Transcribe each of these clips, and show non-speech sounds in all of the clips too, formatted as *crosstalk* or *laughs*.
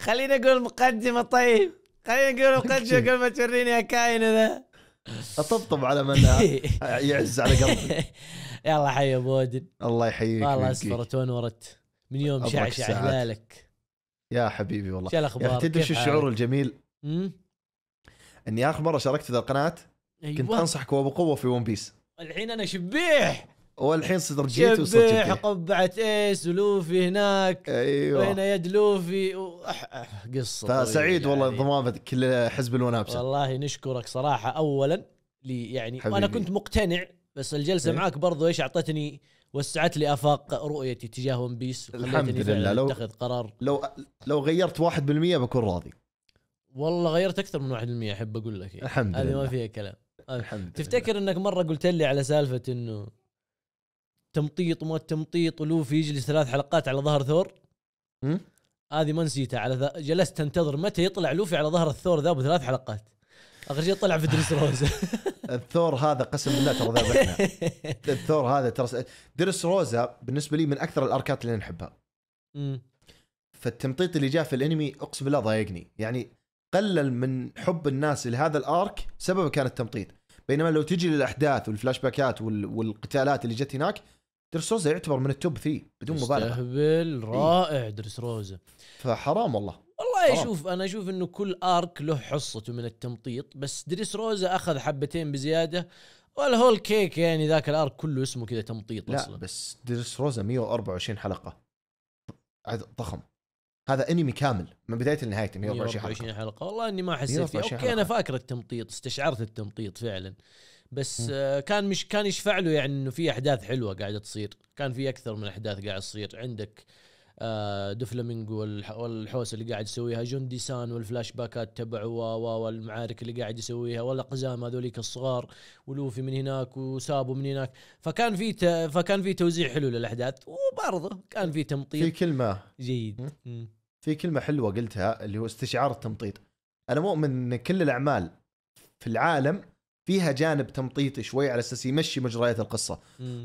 خليني اقول مقدمه طيب خليني اقول مقدمه قبل ما توريني يا كاين ذا اطبطب على من *laughs* يعز على قلبي يلا حي ابو ودن الله يحييك والله اسفرت ونورت من يوم شعشع هلالك يا حبيبي والله شو الاخبار؟ تدري شو الشعور الجميل؟ اني اخر مره شاركت في القناه أيوة. كنت انصحك وبقوه في ون بيس الحين انا شبيح والحين صرت جيت وصرت جيت. قبعه ايس ولوفي هناك ايوه وهنا يد لوفي وأح... أح... قصه فسعيد والله يعني. ضمامتك كل حزب ونابسه والله نشكرك صراحه اولا لي يعني حبيبي. وانا كنت مقتنع بس الجلسه إيه؟ معك برضو ايش اعطتني وسعت لي افاق رؤيتي تجاه ون بيس الحمد لله لو اتخذ قرار لو لو غيرت 1% بكون راضي والله غيرت اكثر من 1% احب اقول لك يعني. الحمد لله هذه ما فيها كلام الحمد تفتكر لله. انك مره قلت لي على سالفه انه تمطيط وما تمطيط ولوفي يجلس ثلاث حلقات على ظهر ثور هذه ما نسيتها على ذا جلست انتظر متى يطلع لوفي على ظهر الثور ذا بثلاث حلقات اخر شيء طلع في *laughs* دريس الثور هذا قسم بالله ترى ذبحنا *laughs* الثور هذا ترى درس روزا بالنسبه لي من اكثر الاركات اللي نحبها فالتمطيط اللي جاء في الانمي اقسم بالله ضايقني يعني قلل من حب الناس لهذا الارك سببه كان التمطيط بينما لو تجي للاحداث والفلاش باكات والقتالات اللي جت هناك روزا يعتبر من التوب ثي بدون مبالغه مستهبل إيه. رائع روزا فحرام والله والله شوف انا اشوف انه كل ارك له حصته من التمطيط بس دريس روزا اخذ حبتين بزياده والهول كيك يعني ذاك الارك كله اسمه كذا تمطيط لا اصلا بس دريس روزا 124 حلقه عدد ضخم هذا انمي كامل من بدايه لنهايته 124 حلقه 124 حلقه والله اني ما حسيت فيه اوكي حلقة. انا فاكر التمطيط استشعرت التمطيط فعلا بس آه، كان مش كان يشفع له يعني انه في احداث حلوه قاعده تصير كان في اكثر من احداث قاعده تصير عندك آه، دوفلامينجو والحوسه اللي قاعد يسويها جون ديسان والفلاش باكات تبعه والمعارك اللي قاعد يسويها والاقزام هذوليك الصغار ولوفي من هناك وسابو من هناك فكان في فكان في توزيع حلو للاحداث وبرضه كان في تمطيط في كلمه جيد في كلمه حلوه قلتها اللي هو استشعار التمطيط انا مؤمن ان كل الاعمال في العالم فيها جانب تمطيطي شوي على اساس يمشي مجريات القصه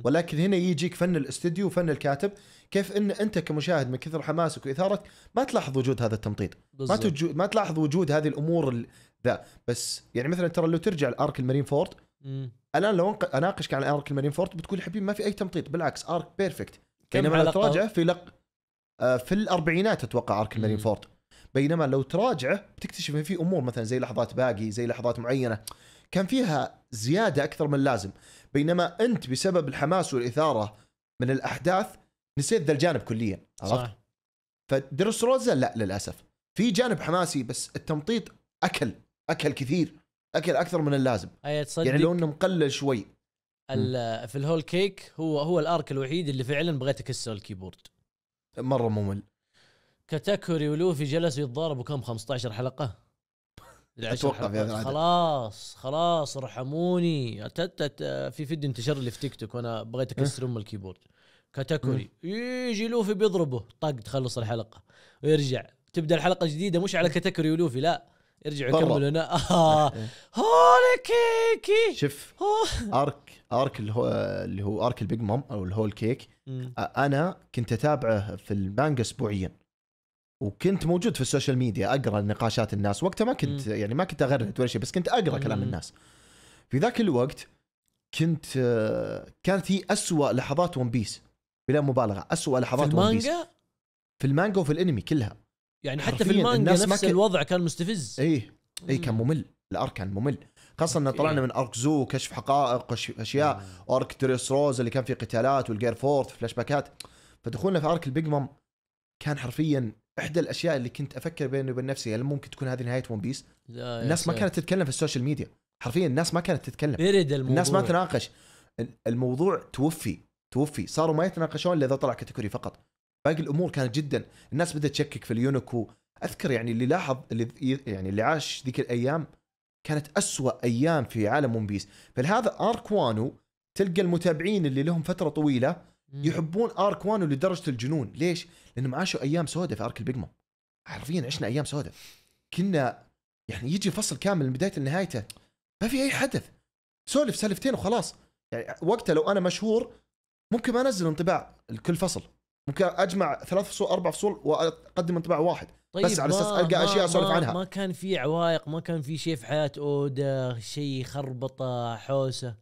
ولكن هنا يجيك فن الاستديو وفن الكاتب كيف ان انت كمشاهد من كثر حماسك واثارتك ما تلاحظ وجود هذا التمطيط ما, تجو... ما تلاحظ وجود هذه الامور ال... ذا بس يعني مثلا ترى لو ترجع لارك المارين فورد الان لو اناقشك عن ارك المارين فورد بتقول حبيبي ما في اي تمطيط بالعكس ارك بيرفكت بينما لو تراجعه في لق... آه، في الاربعينات اتوقع ارك المارين فورد بينما لو تراجعه بتكتشف ان في امور مثلا زي لحظات باقي زي لحظات معينه كان فيها زياده اكثر من اللازم بينما انت بسبب الحماس والاثاره من الاحداث نسيت ذا الجانب كليا عرفت؟ فدرس روزا لا للاسف في جانب حماسي بس التمطيط اكل اكل كثير اكل اكثر من اللازم أي تصدق يعني لو انه مقلل شوي في الهول كيك هو هو الارك الوحيد اللي فعلا بغيت اكسر الكيبورد مره ممل كاتاكوري ولوفي جلسوا يتضاربوا كم 15 حلقه العشر حلقات خلاص خلاص ارحموني في فيديو انتشر لي في تيك توك وانا بغيت إيه؟ اكسر ام الكيبورد كاتاكوري إيه. يجي لوفي بيضربه طق تخلص الحلقه ويرجع تبدا الحلقه جديده مش على كاتاكوري ولوفي لا يرجع يكمل هنا إيه. آه. هولي كيكي شوف ارك ارك اللي هو اللي هو ارك البيج مام او الهول كيك انا كنت اتابعه في المانجا اسبوعيا وكنت موجود في السوشيال ميديا اقرا نقاشات الناس وقتها ما كنت يعني ما كنت اغرد ولا شيء بس كنت اقرا كلام الناس في ذاك الوقت كنت كانت هي أسوأ لحظات ون بيس بلا مبالغه أسوأ لحظات ون بيس في المانجا في المانجا وفي الانمي كلها يعني حتى في المانجا نفس ما كان... الوضع كان مستفز اي اي كان ممل الارك كان ممل خاصه ان طلعنا إيه. من ارك زو كشف حقائق اشياء ارك تريس روز اللي كان فيه قتالات والجير فورث فلاش باكات فدخولنا في ارك البيج مام كان حرفيا احدى الاشياء اللي كنت افكر بيني وبين نفسي هل ممكن تكون هذه نهايه ون بيس؟ الناس ما كانت تتكلم في السوشيال ميديا حرفيا الناس ما كانت تتكلم برد الموضوع الناس ما تناقش الموضوع توفي توفي صاروا ما يتناقشون الا اذا طلع كاتيجوري فقط باقي الامور كانت جدا الناس بدات تشكك في اليونيكو اذكر يعني اللي لاحظ اللي يعني اللي عاش ذيك الايام كانت أسوأ ايام في عالم ون بيس فلهذا ارك وانو تلقى المتابعين اللي لهم فتره طويله يحبون ارك وان لدرجه الجنون ليش؟ لانهم عاشوا ايام سوداء في ارك البيج مام حرفيا عشنا ايام سوداء كنا يعني يجي فصل كامل من بدايته لنهايته ما في اي حدث سولف سالفتين وخلاص يعني وقتها لو انا مشهور ممكن ما انزل انطباع لكل فصل ممكن اجمع ثلاث فصول اربع فصول واقدم انطباع واحد طيب بس على اساس القى اشياء اسولف عنها ما كان في عوائق ما كان في شيء في حياه اودا شيء خربطه حوسه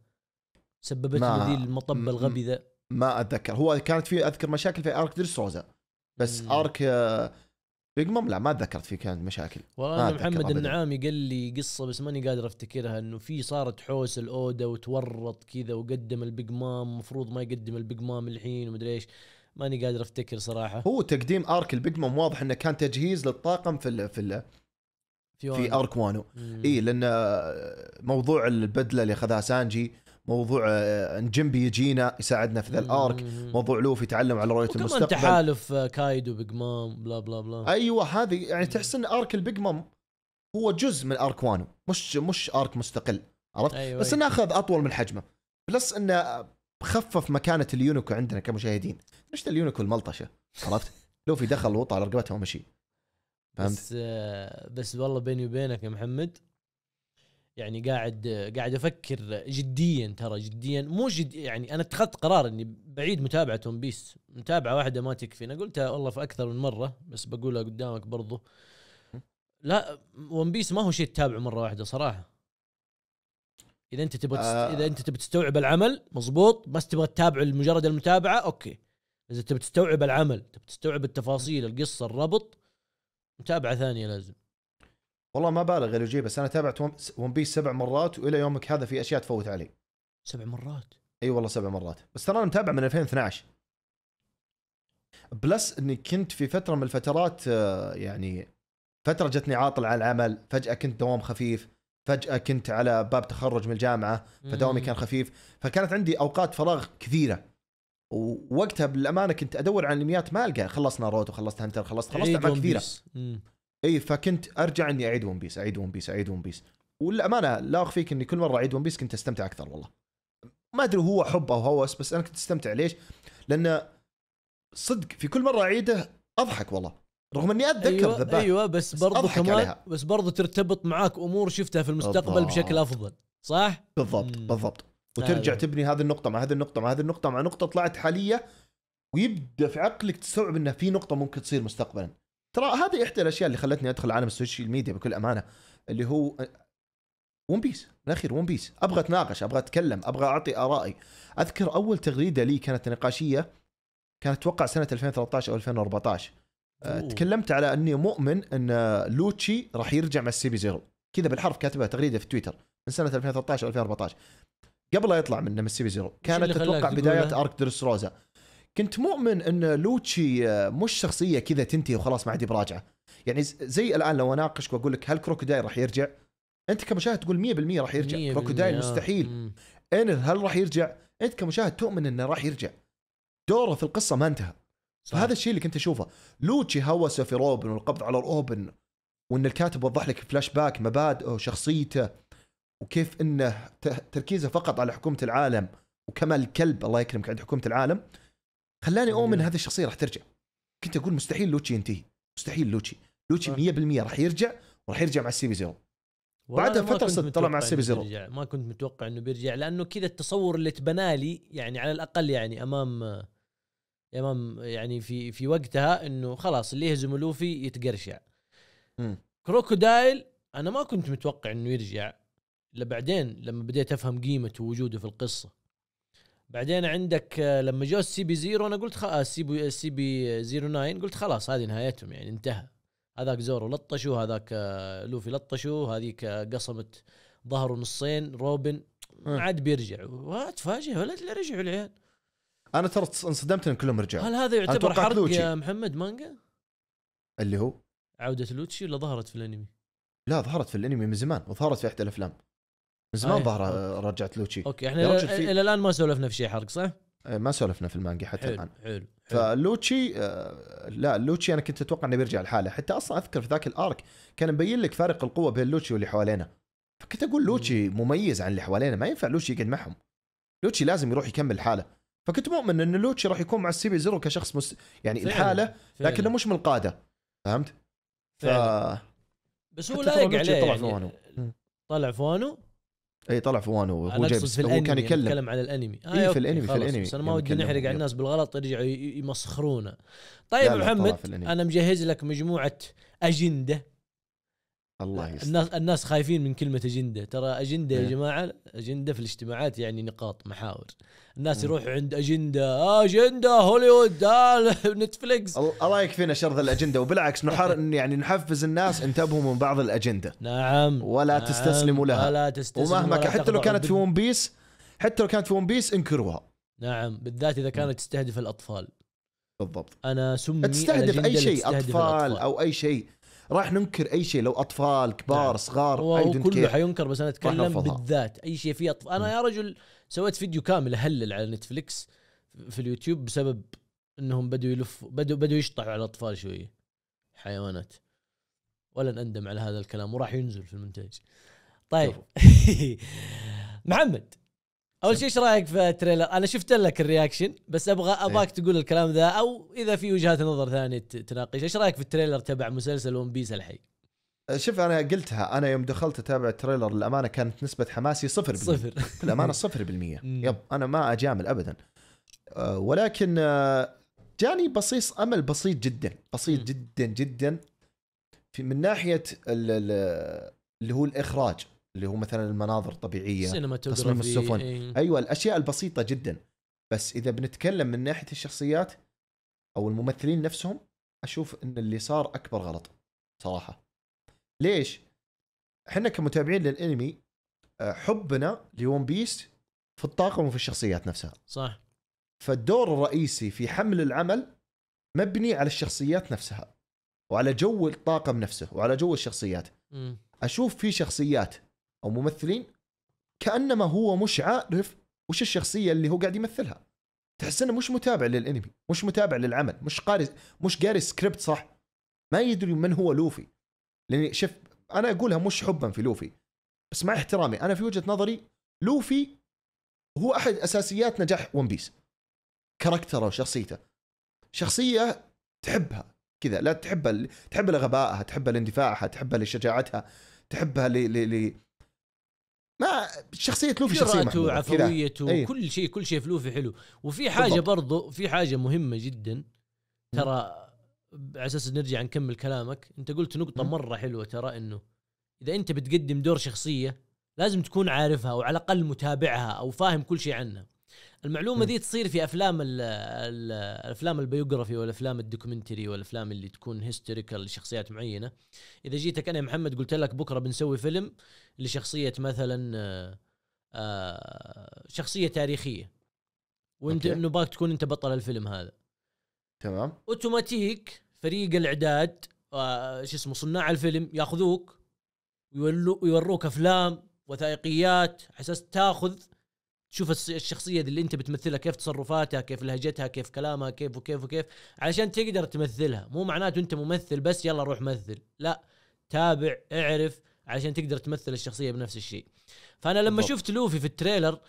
سببت له ذي المطب الغبي ذا ما اتذكر هو كانت في اذكر مشاكل في ارك دير سوزا بس مم. ارك بيج مام لا ما تذكرت في كانت مشاكل والله محمد النعامي قال لي قصه بس ماني قادر افتكرها انه في صارت حوس الاودا وتورط كذا وقدم البيج مام المفروض ما يقدم البيج مام الحين ومدري ايش ماني قادر افتكر صراحه هو تقديم ارك البيج مام واضح انه كان تجهيز للطاقم في الـ في الـ في, في ارك وانو اي لان آه، موضوع البدله اللي اخذها سانجي موضوع آه، آه، جيمبي يجينا يساعدنا في ذا الارك موضوع لوفي يتعلم على رؤيه المستقبل كمان تحالف آه، كايدو بيج مام بلا بلا بلا ايوه هذه يعني تحس ان ارك البيج مام هو جزء من ارك وانو مش مش ارك مستقل عرفت أيوة بس أيوة. انه اخذ اطول من حجمه بلس انه خفف مكانه اليونيكو عندنا كمشاهدين ايش اليونيكو الملطشه عرفت *laughs* لوفي دخل وطى على رقبتها ومشي فهمت بس بس والله بيني وبينك يا محمد يعني قاعد قاعد افكر جديا ترى جديا مو جد يعني انا اتخذت قرار اني بعيد متابعه ون بيس متابعه واحده ما تكفي انا قلتها والله في اكثر من مره بس بقولها قدامك برضو لا ون بيس ما هو شيء تتابعه مره واحده صراحه اذا انت تبغى آه. اذا انت تبغى تستوعب العمل مزبوط بس تبغى تتابع مجرد المتابعه اوكي اذا تبغى تستوعب العمل تبغى تستوعب التفاصيل القصه الربط متابعه ثانيه لازم والله ما بالغ يا لوجي بس انا تابعت ون بيس سبع مرات والى يومك هذا في اشياء تفوت علي سبع مرات اي والله سبع مرات بس ترى انا متابع من 2012 بلس اني كنت في فتره من الفترات آه، يعني فتره جتني عاطل على العمل فجاه كنت دوام خفيف فجاه كنت على باب تخرج من الجامعه فدوامي كان خفيف فكانت عندي اوقات فراغ كثيره ووقتها بالامانه كنت ادور على الانميات ما القى خلصت ناروتو خلصت هنتر خلصت خلصت اعمال كثيره اي فكنت ارجع اني اعيد ون بيس اعيد ون بيس اعيد ون بيس والامانه لا اخفيك اني كل مره اعيد ون بيس كنت استمتع اكثر والله ما ادري هو حب او هوس بس انا كنت استمتع ليش؟ لان صدق في كل مره اعيده اضحك والله رغم اني اتذكر أيوة ايوه بس, بس كمان بس برضو ترتبط معاك امور شفتها في المستقبل بالضبط. بشكل افضل صح؟ بالضبط بالضبط وترجع آه. تبني هذه النقطه مع هذه النقطه مع هذه النقطه مع نقطه طلعت حاليه ويبدا في عقلك تستوعب انه في نقطه ممكن تصير مستقبلا ترى هذه احدى الاشياء اللي خلتني ادخل عالم السوشيال ميديا بكل امانه اللي هو ون بيس الاخير ون بيس ابغى اتناقش ابغى اتكلم ابغى اعطي ارائي اذكر اول تغريده لي كانت نقاشيه كانت اتوقع سنه 2013 او 2014 آه، أوه. تكلمت على اني مؤمن ان لوتشي راح يرجع مع السي بي زيرو كذا بالحرف كاتبها تغريده في تويتر من سنه 2013 او 2014 قبل لا يطلع من السي بي زيرو كانت اتوقع بدايه ارك درس روزا كنت مؤمن ان لوتشي آه، مش شخصيه كذا تنتهي وخلاص ما عاد براجعه يعني زي الان لو اناقشك واقول لك هل كروكودايل راح يرجع؟ انت كمشاهد تقول 100% راح يرجع كروكودايل آه، مستحيل انث هل راح يرجع؟ انت كمشاهد تؤمن انه راح يرجع دوره في القصه ما انتهى صح. فهذا الشيء اللي كنت اشوفه لوتشي هوسه في روبن والقبض على روبن وان الكاتب وضح لك فلاش باك مبادئه وشخصيته وكيف انه تركيزه فقط على حكومه العالم وكمال الكلب الله يكرمك عند حكومه العالم خلاني اؤمن هذه الشخصيه راح ترجع كنت اقول مستحيل لوتشي ينتهي مستحيل لوتشي لوتشي 100% راح يرجع وراح يرجع مع السي بي زيرو بعدها فتره صرت طلع مع السي بي زيرو ما كنت متوقع انه بيرجع لانه كذا التصور اللي تبنى لي يعني على الاقل يعني امام امام يعني في في وقتها انه خلاص اللي يهزم لوفي يتقرشع كروكودايل انا ما كنت متوقع انه يرجع الا بعدين لما بديت افهم قيمه وجوده في القصه بعدين عندك آه، لما جو السي بي زيرو انا قلت خلاص السي بي السي بي زيرو ناين قلت خلاص هذه نهايتهم يعني انتهى هذاك زورو لطشوا هذاك آه، لوفي لطشوا هذيك آه، قصمت ظهره نصين روبن ما عاد بيرجعوا تفاجئ ولا اللي رجعوا العيال انا ترى انصدمت ان كلهم رجعوا هل هذا يعتبر حرق لوتشي. يا محمد مانجا؟ اللي هو عودة لوتشي ولا ظهرت في الانمي؟ لا ظهرت في الانمي من زمان وظهرت في احدى الافلام من زمان آه، إيه. ظهر آه، رجعت لوتشي اوكي احنا الى الان ما سولفنا في شيء حرق صح؟ آه، ما سولفنا في المانجا حتى الان حلو فلوتشي لا لوتشي انا كنت اتوقع انه بيرجع لحاله حتى اصلا اذكر في ذاك الارك كان مبين لك فارق القوه بين لوتشي واللي حوالينا فكنت اقول لوتشي مميز عن اللي حوالينا ما ينفع لوتشي يقعد معهم لوتشي لازم يروح يكمل حاله فكنت مؤمن ان لوتشي راح يكون مع السي بي زيرو كشخص مس... يعني فعلا. الحاله لكنه مش من القاده فهمت؟ ف... بس هو لايق عليه طلع يعني. فوانو طلع فوانو اي طلع في وانو هو جيمس في الانمي هو كان يعني يكلم يتكلم على الانمي إيه، آه إيه في الانمي في الانمي انا ما يعني ودي نحرق على الناس بالغلط يرجعوا يمسخرونا طيب محمد انا مجهز لك مجموعه اجنده الله يستر. الناس الناس خايفين من كلمه اجنده ترى اجنده يا إيه. جماعه اجنده في الاجتماعات يعني نقاط محاور الناس إيه. يروحوا عند اجنده اجنده هوليوود آه، *laughs* نتفليكس الله يكفينا شر الاجنده وبالعكس نحر *laughs* يعني نحفز الناس انتبهوا من بعض الاجنده نعم ولا نعم تستسلموا لها ولا تستسلموا ومهما ولا حتى لو كانت في ون بيس حتى لو كانت في ون بيس انكروها نعم بالذات اذا كانت تستهدف الاطفال بالضبط انا سمي تستهدف اي شيء أطفال, اطفال او اي شيء راح ننكر اي شيء لو اطفال كبار نعم. صغار هو كله حينكر بس انا اتكلم بالذات اي شيء فيه أطفال انا يا رجل سويت فيديو كامل اهلل على نتفلكس في اليوتيوب بسبب انهم بدوا يلفوا بدوا بدوا يشطحوا على الاطفال شويه حيوانات ولن اندم على هذا الكلام وراح ينزل في المونتاج طيب *laughs* محمد اول شيء ايش رايك في تريلر؟ انا شفت لك الرياكشن بس ابغى اباك ايه. تقول الكلام ذا او اذا في وجهات نظر ثانيه تناقش، ايش رايك في التريلر تبع مسلسل ون بيس الحي؟ شوف انا قلتها انا يوم دخلت اتابع التريلر للامانه كانت نسبه حماسي صفر صفر للامانه *laughs* *laughs* صفر بالمية يب انا ما اجامل ابدا أه، ولكن أه، جاني بصيص امل بسيط جدا بسيط جدا جدا في من ناحيه اللي هو الاخراج اللي هو مثلا المناظر الطبيعيه تصميم السفن ايه. ايوه الاشياء البسيطه جدا بس اذا بنتكلم من ناحيه الشخصيات او الممثلين نفسهم اشوف ان اللي صار اكبر غلط صراحه ليش احنا كمتابعين للانمي آه، حبنا لون بيس في الطاقم وفي الشخصيات نفسها صح فالدور الرئيسي في حمل العمل مبني على الشخصيات نفسها وعلى جو الطاقم نفسه وعلى جو الشخصيات م. اشوف في شخصيات او ممثلين كانما هو مش عارف وش الشخصيه اللي هو قاعد يمثلها تحس انه مش متابع للانمي مش متابع للعمل مش قاري مش قاري سكريبت صح ما يدري من هو لوفي لاني شف انا اقولها مش حبا في لوفي بس مع احترامي انا في وجهه نظري لوفي هو احد اساسيات نجاح ون بيس كاركتره وشخصيته شخصيه تحبها كذا لا تحبها تحبها لغبائها تحبها لاندفاعها تحبها لشجاعتها تحبها ل ل ما شخصيه لوفي شخصيه محبوبه عفويته وكل إيه. كل شيء كل شيء في لوفي حلو وفي حاجه بالضبط. برضو في حاجه مهمه جدا ترى على اساس نرجع نكمل كلامك انت قلت نقطه م. مره حلوه ترى انه اذا انت بتقدم دور شخصيه لازم تكون عارفها او على الاقل متابعها او فاهم كل شيء عنها المعلومه ذي تصير في افلام الـ الـ الافلام البيوغرافي والافلام الدوكيومنتري والافلام اللي تكون هيستوريكال لشخصيات معينه اذا جيتك انا يا محمد قلت لك بكره بنسوي فيلم لشخصيه مثلا آه، آه، شخصيه تاريخيه وانت أوكي. نباك تكون انت بطل الفيلم هذا تمام اوتوماتيك فريق الاعداد آه، شو اسمه صناع الفيلم ياخذوك ويوروك افلام وثائقيات حساس تاخذ تشوف الشخصيه اللي انت بتمثلها كيف تصرفاتها كيف لهجتها كيف كلامها كيف وكيف وكيف علشان تقدر تمثلها مو معناته انت ممثل بس يلا روح مثل لا تابع اعرف علشان تقدر تمثل الشخصيه بنفس الشيء فانا لما بالضبط. شفت لوفي في التريلر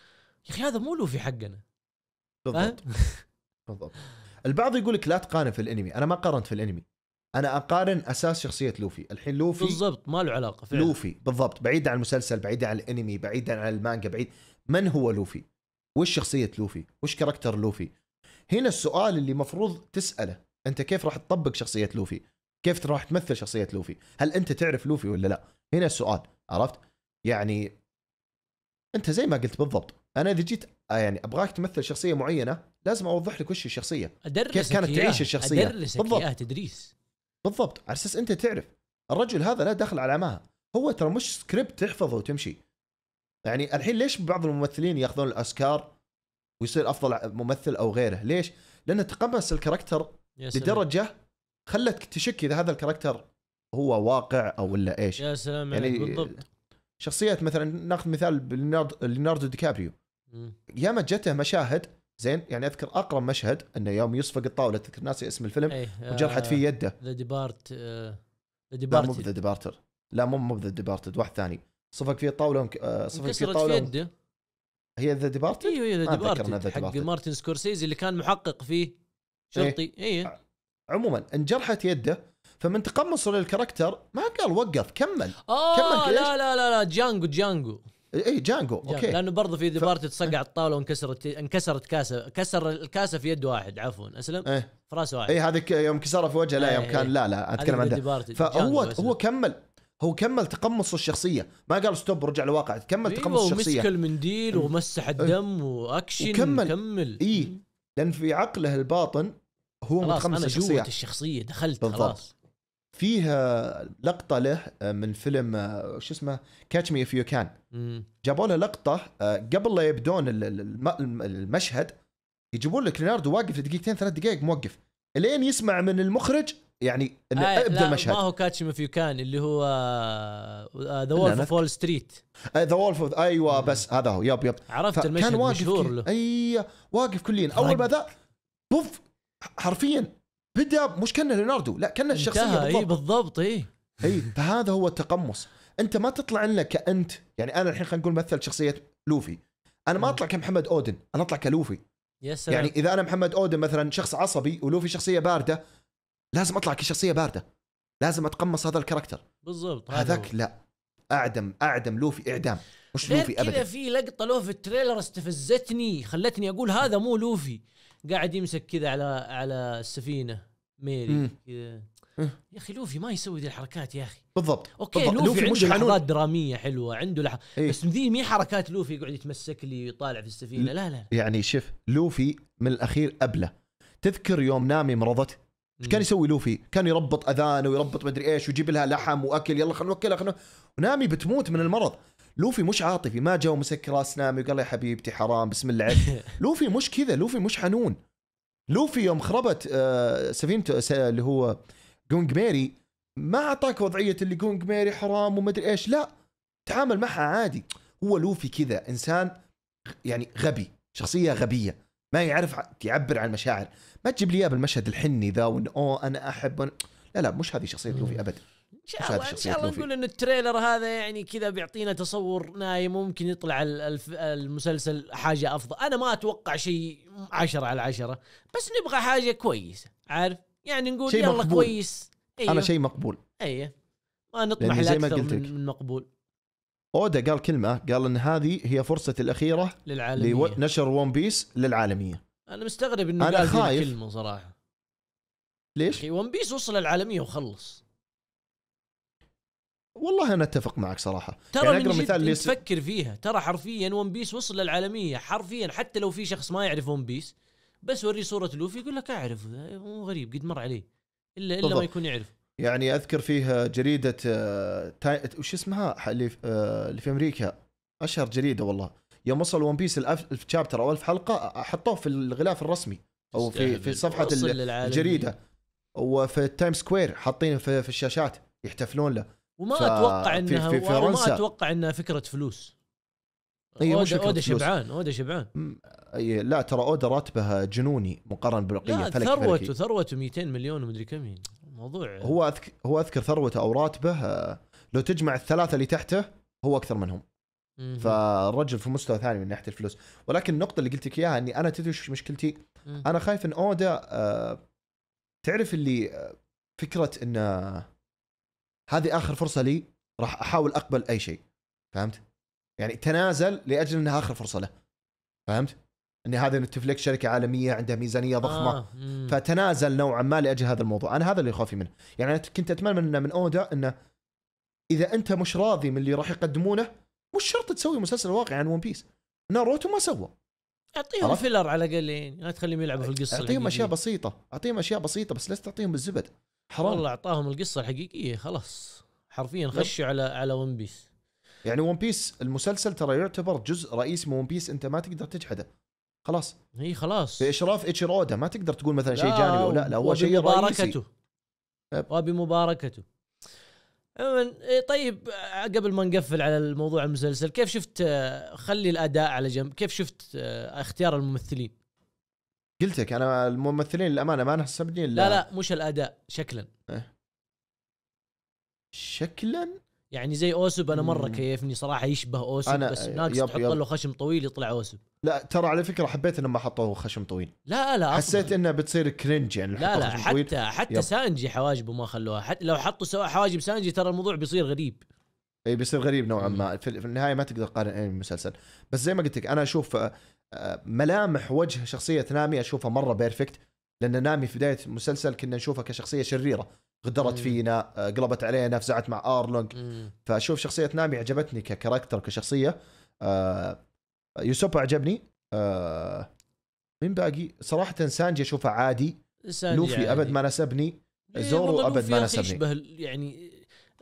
يا اخي هذا مو لوفي حقنا بالضبط *laughs* بالضبط البعض يقول لك لا تقارن في الانمي انا ما قارنت في الانمي انا اقارن اساس شخصيه لوفي الحين لوفي بالضبط ما له علاقه فعلا لوفي بالضبط بعيدا عن المسلسل بعيدا عن الانمي بعيدا عن المانجا بعيد من هو لوفي وش شخصيه لوفي وش كاركتر لوفي هنا السؤال اللي مفروض تساله انت كيف راح تطبق شخصيه لوفي كيف راح تمثل شخصيه لوفي هل انت تعرف لوفي ولا لا هنا السؤال عرفت يعني انت زي ما قلت بالضبط انا اذا جيت يعني ابغاك تمثل شخصيه معينه لازم اوضح لك وش الشخصيه كيف كانت تعيش الشخصيه أدرسك بالضبط تدريس بالضبط على اساس انت تعرف الرجل هذا لا دخل على عماها هو ترى مش سكريبت تحفظه وتمشي يعني الحين ليش بعض الممثلين ياخذون الاوسكار ويصير افضل ممثل او غيره ليش لانه تقمص الكاركتر لدرجه خلتك تشك اذا هذا الكاركتر هو واقع او ولا ايش يا سلام يعني بالضبط شخصيات مثلا ناخذ مثال ليوناردو دي كابريو ياما جته مشاهد زين يعني اذكر اقرب مشهد انه يوم يصفق الطاوله تذكر ناسي اسم الفيلم أيه. وجرحت فيه آه، يده ذا ديبارت ذا ديبارت مو ذا ديبارتر لا مو مو ذا ديبارتد واحد ثاني صفق فيه الطاوله آه، صفق فيه الطاوله في يده هي ذا ديبارت ايوه ذا ديبارت حق مارتن سكورسيزي اللي كان محقق فيه إيه. شرطي اي أيه. عموما انجرحت يده فمن تقمصه للكاركتر ما قال وقف كمل اه كمل لا لا لا لا جانجو جانجو ايه, إيه، جانجو اوكي لانه برضه في ديبارتي ف... تصقع إيه. الطاوله وانكسرت انكسرت كاسه كسر الكاسه في يد واحد عفوا اسلم ايه؟ في راس واحد اي هذيك يوم كسرها في وجهه لا يوم إيه، كان لا لا اتكلم عن فهو هو كمل هو كمل تقمص الشخصيه ما قال ستوب ورجع للواقع كمل إيه تقمص الشخصيه ومسك المنديل ومسح الدم واكشن وكمل كمل اي لان في عقله الباطن هو متقمص الشخصيه انا الشخصيه دخلت بالضبط. خلاص فيها لقطه له آه، من فيلم آه، شو اسمه كاتش مي اف يو كان جابوا له لقطه آه، قبل لا يبدون المشهد يجيبون لك ليناردو واقف لدقيقتين ثلاث دقائق موقف الين يسمع من المخرج يعني انه آه ابدا المشهد ما هو كاتش مي اف يو كان اللي هو ذا وولف اوف وول ستريت ذا وولف اوف ايوه مم. بس هذا هو يب يب عرفت المشهد كان واقف مشهور له اي أيوة، واقف كليا اول ما ذا بوف حرفيا بدا مش كنا ليوناردو لا كنا الشخصيه إيه، بالضبط اي بالضبط اي اي فهذا هو التقمص انت ما تطلع لنا كانت يعني انا الحين خلينا نقول مثل شخصيه لوفي انا ما اطلع كمحمد اودن انا اطلع كلوفي يا سلام. يعني اذا انا محمد اودن مثلا شخص عصبي ولوفي شخصيه بارده لازم اطلع كشخصيه بارده لازم اتقمص هذا الكاركتر بالضبط هذاك لا اعدم اعدم لوفي اعدام مش لوفي ابدا كذا في لقطه له في التريلر استفزتني خلتني اقول هذا مو لوفي قاعد يمسك كذا على على السفينه ميري كذا يا اخي لوفي ما يسوي ذي الحركات يا اخي بالضبط اوكي بالضبط. لوفي, لوفي عنده لحظات دراميه حلوه عنده لح... إيه؟ بس ذي مي حركات لوفي يقعد يتمسك لي ويطالع في السفينه لا لا يعني شوف لوفي من الاخير ابله تذكر يوم نامي مرضت ايش كان يسوي لوفي؟ كان يربط اذانه ويربط مدري ايش ويجيب لها لحم واكل يلا خلينا نوكلها خلينا ونامي بتموت من المرض لوفي مش عاطفي ما جاء ومسك راس نامي وقال يا حبيبتي حرام بسم الله عليك *laughs* لوفي مش كذا لوفي مش حنون لوفي يوم خربت آه، سفينته اللي هو جونج ميري ما اعطاك وضعيه اللي جونج ميري حرام ومدري ايش لا تعامل معها عادي هو لوفي كذا انسان يعني غبي شخصيه غبيه ما يعرف يعبر عن المشاعر ما تجيب لي اياه بالمشهد الحني ذا وان اوه انا احب لا لا مش هذه شخصيه لوفي ابدا شاء الله ان شاء الله نقول ان التريلر هذا يعني كذا بيعطينا تصور نايم ممكن يطلع المسلسل حاجه افضل انا ما اتوقع شيء عشرة على عشرة بس نبغى حاجه كويسه عارف يعني نقول شي يلا مقبول. كويس أيوه. انا شيء مقبول ايوه ما نطمح زي ما قلت لك من مقبول اودا قال كلمه قال ان هذه هي فرصه الاخيره للعالميه لنشر ون بيس للعالميه انا مستغرب انه قال كلمه صراحه ليش؟ ون بيس وصل العالميه وخلص والله انا اتفق معك صراحه ترى يعني من مثال ليس... تفكر فيها ترى حرفيا ون بيس وصل للعالميه حرفيا حتى لو في شخص ما يعرف ون بيس بس وريه صوره لوفي يقول لك اعرف مو غريب قد مر عليه الا الا ما يكون يعرف يعني اذكر فيه جريده آه، تاي... وش اسمها اللي آه، اللي في امريكا اشهر جريده والله يوم وصل ون بيس الألف شابتر او 1000 حلقه حطوه في الغلاف الرسمي او في في صفحه الجريده وفي التايم سكوير حاطينه في, في الشاشات يحتفلون له وما ف... اتوقع انها في, في فرنسا وما اتوقع انها فكره فلوس ايوه اودا, أودا شبعان اودا شبعان أي لا ترى اودا راتبه جنوني مقارنه بالبقيه فلك ثروته ثروته 200 مليون ومدري كم يعني. موضوع هو أذك... هو اذكر ثروته او راتبه آه، لو تجمع الثلاثه اللي تحته هو اكثر منهم مم. فالرجل في مستوى ثاني من ناحيه الفلوس ولكن النقطه اللي قلت لك اياها اني انا تدري مشكلتي مم. انا خايف ان اودا آه، تعرف اللي آه، فكره انه هذه اخر فرصه لي راح احاول اقبل اي شيء فهمت؟ يعني تنازل لاجل انها اخر فرصه له فهمت؟ ان هذا نتفليكس شركه عالميه عندها ميزانيه ضخمه آه. فتنازل نوعا ما لاجل هذا الموضوع، انا هذا اللي خوفي منه، يعني انا كنت اتمنى انه من اودا انه اذا انت مش راضي من اللي راح يقدمونه مش شرط تسوي مسلسل واقعي عن ون بيس، ناروتو ما سوى اعطيهم فيلر على الاقل يعني لا تخليهم يلعبوا في القصه اعطيهم اشياء بسيطه، اعطيهم اشياء بسيطه بس لا تعطيهم الزبد، حرام والله اعطاهم القصه الحقيقيه خلاص حرفيا خشوا على على ون بيس يعني ون بيس المسلسل ترى يعتبر جزء رئيسي من ون بيس انت ما تقدر تجحده خلاص اي خلاص باشراف اتشيرودا ما تقدر تقول مثلا شيء جانبي او لا لا هو شيء رئيسي وبمباركته طيب قبل ما نقفل على الموضوع المسلسل كيف شفت آه، خلي الاداء على جنب كيف شفت آه، اختيار الممثلين قلت لك انا الممثلين للامانه ما نحسبني الا لا لا مش الاداء شكلا إيه؟ شكلا يعني زي اوسب انا مره كيفني صراحه يشبه اوسب أنا بس ناقص تحط له خشم طويل يطلع اوسب لا ترى على فكره حبيت انهم حطوه خشم طويل لا لا حسيت انها بتصير كرنج يعني لا لا حتى طويل. حتى يب. سانجي حواجبه ما خلوها حتى لو حطوا سواء حواجب سانجي ترى الموضوع بيصير غريب اي بيصير غريب نوعا ما في النهايه ما تقدر تقارن اي مسلسل بس زي ما قلت لك انا اشوف ملامح وجه شخصيه نامي اشوفها مره بيرفكت لان نامي في بدايه المسلسل كنا نشوفها كشخصيه شريره غدرت فينا آه، قلبت علينا فزعت مع ارلونج فاشوف شخصيه نامي عجبتني ككاركتر كشخصيه آه، يوسوبا عجبني آه، مين باقي صراحه سانجي أشوفها عادي لوفي يعني. ابد ما نسبني إيه، زورو ابد ما نسبني يشبه يعني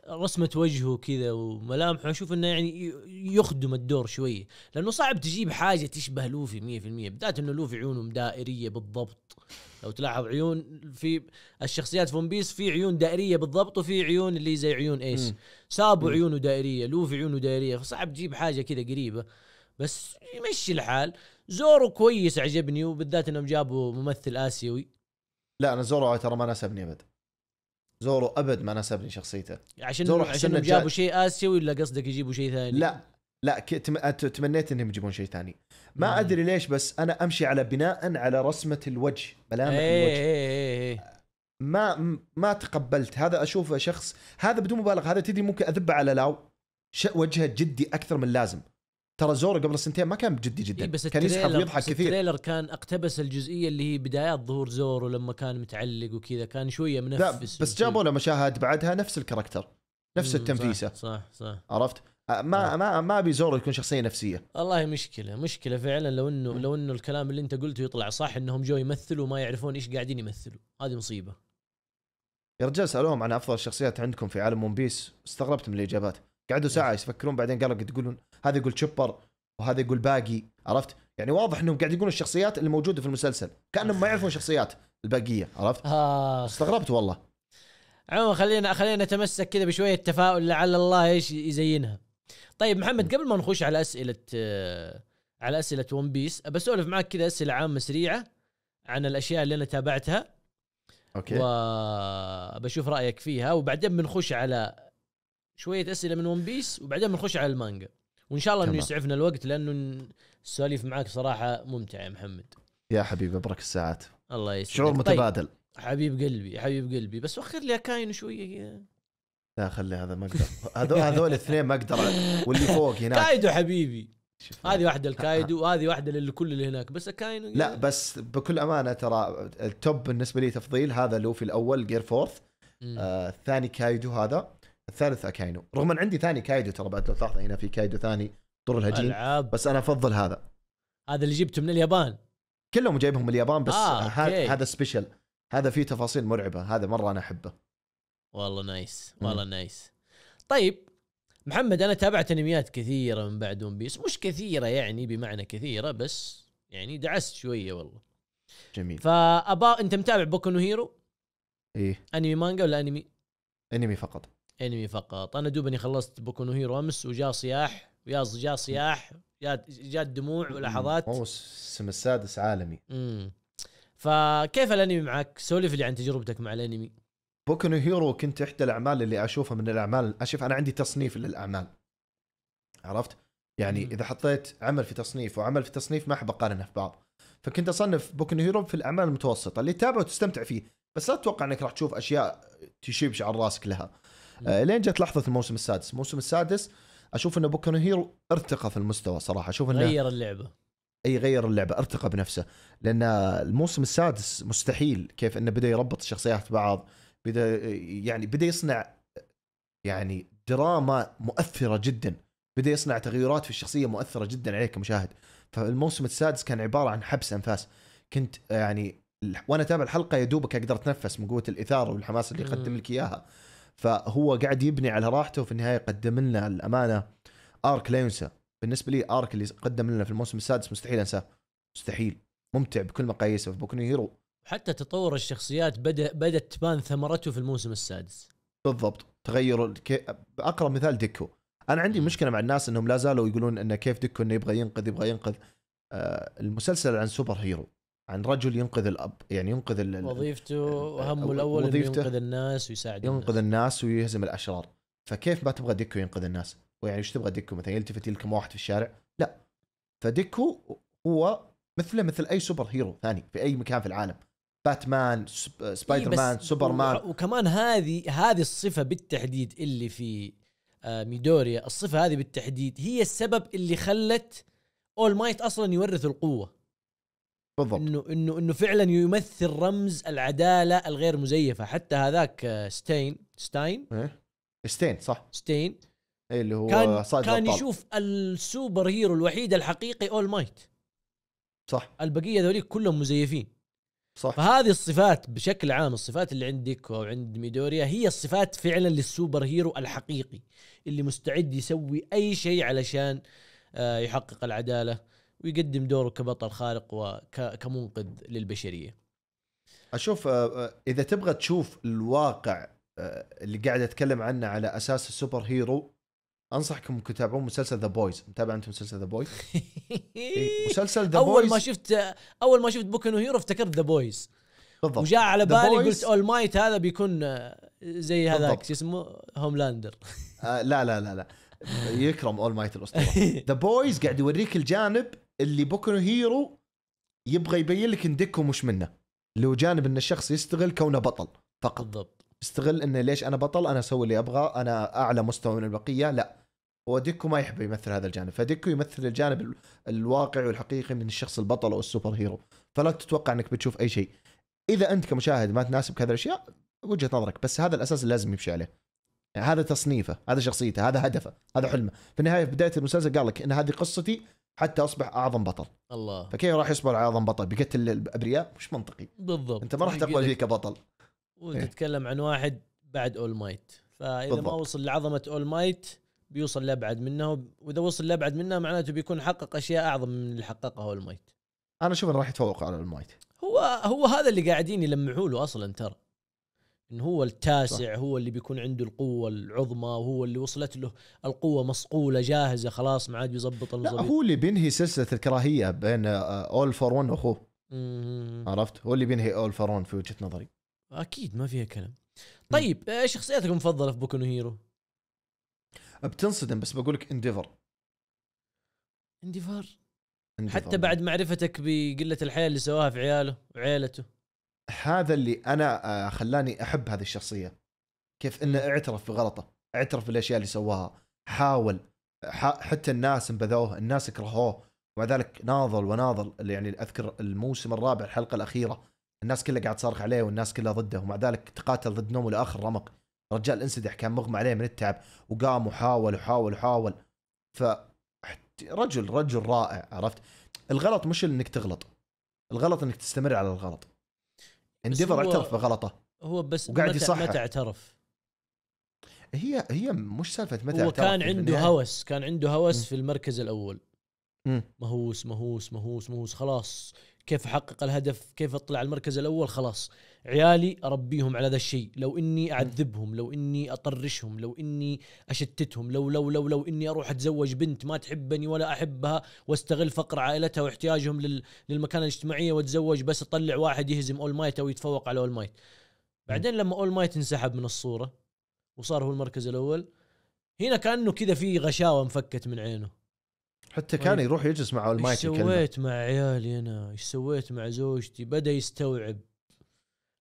رسمه وجهه كذا وملامحه اشوف انه يعني يخدم الدور شويه لانه صعب تجيب حاجه تشبه لوفي 100% بالذات انه لوفي عيونه دائريه بالضبط لو تلاحظ عيون في الشخصيات في ون بيس في عيون دائريه بالضبط وفي عيون اللي زي عيون ايس سابو عيونه دائريه لوفي عيونه دائريه فصعب تجيب حاجه كذا قريبه بس يمشي الحال زورو كويس عجبني وبالذات انهم جابوا ممثل اسيوي لا انا زورو ترى ما ناسبني ابدا زورو ابد ما ناسبني شخصيته عشان زورو عشان جابوا شيء اسيوي ولا قصدك يجيبوا شيء ثاني؟ لا لا تمنيت انهم يجيبون شيء ثاني ما مم. ادري ليش بس انا امشي على بناء على رسمه الوجه ملامح ايه الوجه إيه،, ايه ايه. ما ما تقبلت هذا اشوفه شخص هذا بدون مبالغه هذا تدري ممكن اذبه على لاو وجهه جدي اكثر من اللازم ترى زورو قبل سنتين ما كان جدي جدا إيه بس كان يسحب ويضحك كثير التريلر كان اقتبس الجزئيه اللي هي بدايات ظهور زورو لما كان متعلق وكذا كان شويه منفس لا بس جابوا له مشاهد بعدها نفس الكاركتر نفس التنفيسه صح صح, صح. عرفت ما آه. ما ما ابي زورو يكون شخصيه نفسيه والله مشكله مشكله فعلا لو انه لو انه الكلام اللي انت قلته يطلع صح انهم جو يمثلوا وما يعرفون ايش قاعدين يمثلوا هذه مصيبه يا رجال سالوهم عن افضل الشخصيات عندكم في عالم ون بيس استغربت من الاجابات قعدوا إيه. ساعه يفكرون بعدين قالوا تقولون هذا يقول تشبر وهذا يقول باقي عرفت يعني واضح انهم قاعد يقولون الشخصيات اللي موجوده في المسلسل كانهم ما يعرفون شخصيات الباقيه عرفت آه. استغربت والله عموما خلينا خلينا نتمسك كذا بشويه تفاؤل لعل الله ايش يزينها طيب محمد قبل ما نخش على اسئله آه، على اسئله ون بيس بسولف معك كذا اسئله عامه سريعه عن الاشياء اللي انا تابعتها اوكي وبشوف رايك فيها وبعدين بنخش على شويه اسئله من ون بيس وبعدين بنخش على المانجا وان شاء الله انه يسعفنا الوقت لانه السواليف معاك صراحه ممتعه يا محمد يا حبيبي ابرك الساعات الله يسعدك شعور طيب، متبادل طيب. حبيب قلبي حبيب قلبي بس وخر لي كاين شويه كذا لا خلي هذا ما اقدر هذول هذول الاثنين ما اقدر واللي فوق هناك كايدو حبيبي هذه واحده الكايدو وهذه واحده للكل اللي هناك بس كاينو لا بس بكل امانه ترى التوب بالنسبه لي تفضيل هذا لوفي الاول جير فورث آه الثاني كايدو هذا الثالث اكاينو رغم ان عندي ثاني كايدو ترى بعد لو تلاحظ هنا في كايدو ثاني طر الهجين ألعاب. بس انا افضل هذا هذا اللي جبته من اليابان كلهم جايبهم من اليابان بس آه، هذا سبيشل هذا فيه تفاصيل مرعبه هذا مره انا احبه والله نايس والله نايس طيب محمد انا تابعت انميات كثيره من بعد ون بيس مش كثيره يعني بمعنى كثيره بس يعني دعست شويه والله جميل فابا انت متابع بوكو نو هيرو؟ ايه انمي مانجا ولا انمي؟ انمي فقط انمي فقط انا دوبني خلصت بوكو هيرو امس وجاء صياح ويا جاء صياح جات الدموع دموع ولحظات الموسم السادس عالمي امم فكيف الانمي معك؟ سولف لي عن تجربتك مع الانمي بوكو هيرو كنت احدى الاعمال اللي اشوفها من الاعمال اشوف انا عندي تصنيف للاعمال عرفت؟ يعني مم. اذا حطيت عمل في تصنيف وعمل في تصنيف ما احب اقارنها في بعض فكنت اصنف بوكو هيرو في الاعمال المتوسطه اللي تتابعه وتستمتع فيه بس لا تتوقع انك راح تشوف اشياء تشيب شعر راسك لها آه، لين جت لحظه الموسم السادس الموسم السادس اشوف انه بوكو هيرو ارتقى في المستوى صراحه اشوف انه غير اللعبه اي غير اللعبه ارتقى بنفسه لان الموسم السادس مستحيل كيف انه بدا يربط الشخصيات ببعض بدا يعني بدا يصنع يعني دراما مؤثره جدا بدا يصنع تغيرات في الشخصيه مؤثره جدا عليك كمشاهد فالموسم السادس كان عباره عن حبس انفاس كنت آه، يعني وانا اتابع الحلقه يا دوبك اقدر اتنفس من قوه الاثاره والحماس اللي يقدم لك اياها فهو قاعد يبني على راحته وفي النهايه قدم لنا الامانه ارك لا ينسى بالنسبه لي ارك اللي قدم لنا في الموسم السادس مستحيل انساه مستحيل ممتع بكل مقاييسه في بوكو هيرو حتى تطور الشخصيات بدا بدات تبان ثمرته في الموسم السادس بالضبط تغير اقرب مثال ديكو انا عندي مشكله مع الناس انهم لا زالوا يقولون انه كيف ديكو انه يبغى ينقذ يبغى ينقذ آه، المسلسل عن سوبر هيرو عن رجل ينقذ الاب يعني ينقذ ال وظيفته وهمه الاول انه ينقذ الناس ويساعد ينقذ الناس, الناس ويهزم الاشرار فكيف ما تبغى ديكو ينقذ الناس ويعني ايش تبغى ديكو مثلا يلتفت لكم واحد في الشارع لا فديكو هو مثله مثل اي سوبر هيرو ثاني في اي مكان في العالم باتمان سب... سبايدر آه، إيه مان سوبر مان وكمان هذه هذه الصفه بالتحديد اللي في آه، ميدوريا الصفه هذه بالتحديد هي السبب اللي خلت اول مايت اصلا يورث القوه بالضبط انه انه انه فعلا يمثل رمز العداله الغير مزيفه حتى هذاك آه، ستين ستاين إيه؟ ستين صح ستين إيه، اللي هو كان صايد كان يشوف السوبر هيرو الوحيد الحقيقي اول مايت صح البقيه ذوليك كلهم مزيفين صح فهذه الصفات بشكل عام الصفات اللي عندك وعند ميدوريا هي الصفات فعلا للسوبر هيرو الحقيقي اللي مستعد يسوي اي شيء علشان آه، يحقق العداله ويقدم دوره كبطل خارق وكمنقذ للبشريه. اشوف آه، آه، اذا تبغى تشوف الواقع آه، اللي قاعد اتكلم عنه على اساس السوبر هيرو انصحكم تتابعون مسلسل ذا بويز متابع انت مسلسل ذا *laughs* إيه، بويز مسلسل ذا بويز اول ما شفت اول ما شفت بوكو هيرو افتكرت ذا بويز بالضبط وجاء على بالي قلت اول مايت هذا بيكون زي هذاك شو اسمه هوملاندر آه لا لا لا لا *laughs* يكرم اول مايت الاسطوره ذا بويز قاعد يوريك الجانب اللي بوكو هيرو يبغى يبين لك ان ديكو مش منه اللي هو جانب ان الشخص يستغل كونه بطل فقط بالضبط يستغل انه ليش انا بطل انا اسوي اللي ابغاه انا اعلى مستوى من البقيه لا هو ديكو ما يحب يمثل هذا الجانب فديكو يمثل الجانب الواقعي والحقيقي من الشخص البطل او السوبر هيرو فلا تتوقع انك بتشوف اي شيء اذا انت كمشاهد ما تناسبك هذه الاشياء وجهه نظرك بس هذا الاساس اللي لازم يمشي عليه يعني هذا تصنيفه هذا شخصيته هذا هدفه هذا حلمه في النهايه في بدايه المسلسل قال لك ان هذه قصتي حتى اصبح اعظم بطل الله فكيف راح يصبر على اعظم بطل بيقتل الابرياء مش منطقي بالضبط انت ما راح تقبل فيه كبطل وتتكلم إيه. عن واحد بعد اول مايت فاذا بالضبط. ما وصل لعظمه اول مايت بيوصل لابعد منه واذا وصل لابعد منه معناته بيكون حقق اشياء اعظم من اللي حققها اول مايت انا اشوف انه راح يتفوق على اول مايت هو هو هذا اللي قاعدين يلمعوا له اصلا ترى انه هو التاسع صح. هو اللي بيكون عنده القوه العظمى وهو اللي وصلت له القوه مصقوله جاهزه خلاص ما عاد بيظبط لا هو اللي بينهي سلسله الكراهيه بين آه، آه، اول فور 1 واخوه عرفت هو اللي بينهي اول فور 1 في وجهه نظري اكيد ما فيها كلام طيب مم. آه، شخصيتك المفضله في بوكو هيرو بتنصدم بس بقول لك انديفر انديفر حتى بعد معرفتك بقله الحياه اللي سواها في عياله وعيلته هذا اللي انا آه، خلاني احب هذه الشخصيه كيف انه اعترف بغلطه اعترف بالاشياء اللي سواها حاول حتى الناس انبذوه الناس كرهوه ومع ذلك ناضل وناضل يعني اذكر الموسم الرابع الحلقه الاخيره الناس كلها قاعد تصارخ عليه والناس كلها ضده ومع ذلك تقاتل ضد نومه لاخر رمق رجال انسدح كان مغمى عليه من التعب وقام وحاول وحاول وحاول ف رجل رجل رائع عرفت الغلط مش انك تغلط الغلط انك تستمر على الغلط انديفر اعترف بغلطه هو بس وقاعد متى يصحح متى اعترف؟ هي هي مش سالفه متى هو كان عنده هوس كان عنده هوس م. في المركز الاول م. مهوس مهوس مهوس مهوس خلاص كيف احقق الهدف كيف اطلع المركز الاول خلاص عيالي اربيهم على ذا الشيء لو اني اعذبهم لو اني اطرشهم لو اني اشتتهم لو لو لو لو اني اروح اتزوج بنت ما تحبني ولا احبها واستغل فقر عائلتها واحتياجهم للمكانه الاجتماعيه واتزوج بس اطلع واحد يهزم اول مايت او يتفوق على اول مايت بعدين لما اول مايت انسحب من الصوره وصار هو المركز الاول هنا كانه كذا في غشاوه مفكت من عينه حتى كان طيب. يروح يجلس مع مايت ايش سويت مع عيالي انا؟ ايش سويت مع زوجتي؟ بدا يستوعب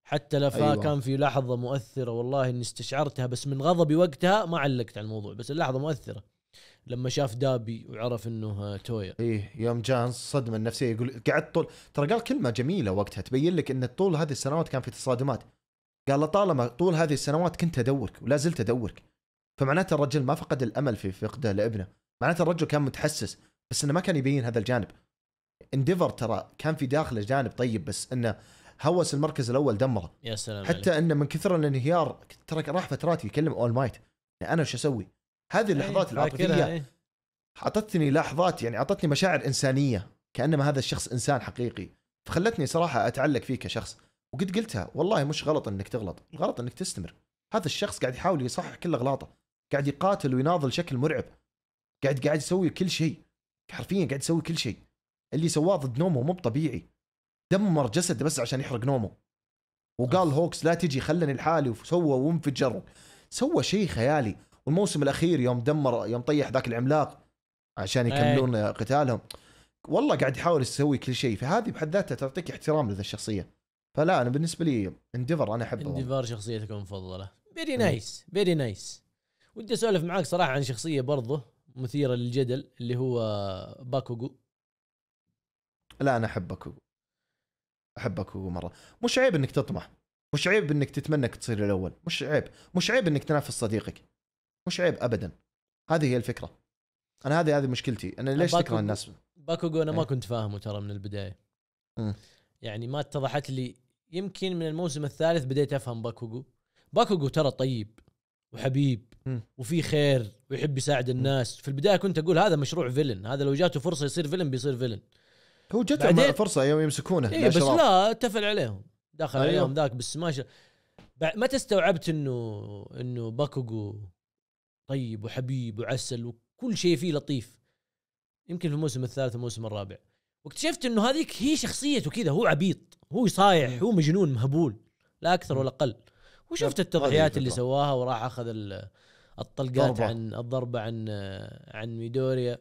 حتى لفا أيوة. كان في لحظه مؤثره والله اني استشعرتها بس من غضبي وقتها ما علقت على الموضوع بس اللحظه مؤثره لما شاف دابي وعرف انه تويا ايه يوم جان الصدمه النفسيه يقول قعدت طول ترى قال كلمه جميله وقتها تبين لك ان طول هذه السنوات كان في تصادمات قال لطالما طول هذه السنوات كنت ادورك ولا زلت ادورك فمعناته الرجل ما فقد الامل في فقده لابنه معناته الرجل كان متحسس بس انه ما كان يبين هذا الجانب انديفر ترى كان في داخله جانب طيب بس انه هوس المركز الاول دمره يا سلام حتى عليك. انه من كثر الانهيار ترى راح فترات يكلم اول مايت يعني انا شو اسوي؟ هذه إيه، اللحظات أيه العاطفيه اعطتني لحظات يعني اعطتني مشاعر انسانيه كانما هذا الشخص انسان حقيقي فخلتني صراحه اتعلق فيه كشخص وقد قلتها والله مش غلط انك تغلط الغلط انك تستمر هذا الشخص قاعد يحاول يصحح كل اغلاطه قاعد يقاتل ويناضل شكل مرعب قاعد قاعد يسوي كل شيء حرفيا قاعد يسوي كل شيء اللي سواه ضد نومه مو طبيعي دمر جسده بس عشان يحرق نومه وقال هوكس لا تجي خلني لحالي وسوى وانفجر سوى شيء خيالي والموسم الاخير يوم دمر يوم طيح ذاك العملاق عشان يكملون أي. قتالهم والله قاعد يحاول يسوي كل شيء فهذه بحد ذاتها تعطيك احترام لذا الشخصيه فلا انا بالنسبه لي انديفر انا احبه انديفر شخصيتك المفضله فيري نايس فيري نايس ودي اسولف معاك صراحه عن شخصيه برضه مثيره للجدل اللي هو باكوغو لا انا احب باكوغو احب باكوغو مره مش عيب انك تطمح مش عيب انك تتمنى انك تصير الاول مش عيب مش عيب انك تنافس صديقك مش عيب ابدا هذه هي الفكره انا هذه هذه مشكلتي انا ليش تكره الناس باكوغو انا ما إيه. كنت فاهمه ترى من البدايه م. إيه. يعني ما اتضحت لي يمكن من الموسم الثالث بديت افهم باكوغو باكوغو ترى طيب وحبيب إيه. وفي خير ويحب يساعد الناس في البدايه كنت اقول هذا مشروع فيلن هذا لو جاته فرصه يصير فيلن بيصير فيلن هو جت فرصه يوم يمسكونه اي بس لا اتفل عليهم دخل أيوه. عليهم ذاك بالسماش متى استوعبت انه انه باكوغو طيب وحبيب وعسل وكل شيء فيه لطيف يمكن في الموسم الثالث والموسم الرابع واكتشفت انه هذيك هي شخصيته كذا هو عبيط هو صايح هو مجنون مهبول لا اكثر ولا اقل وشفت التضحيات اللي سواها وراح اخذ الطلقات عن الضربه عن عن ميدوريا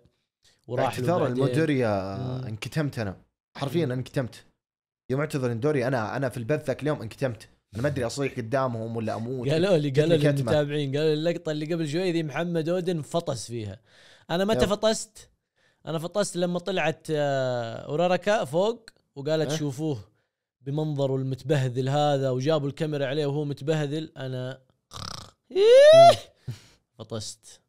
وراح اعتذار المودوريا انكتمت انا حرفيا انكتمت يوم اعتذر اندوري انا انا في البث ذاك اليوم انكتمت انا ما ادري اصيح قدامهم ولا اموت قالوا لي قالوا لي المتابعين قالوا اللقطه اللي قبل شوي ذي محمد اودن فطس فيها انا متى فطست؟ انا فطست لما طلعت آه، اوراركا فوق وقالت أه؟ شوفوه بمنظره المتبهذل هذا وجابوا الكاميرا عليه وهو متبهذل انا إيه! فطست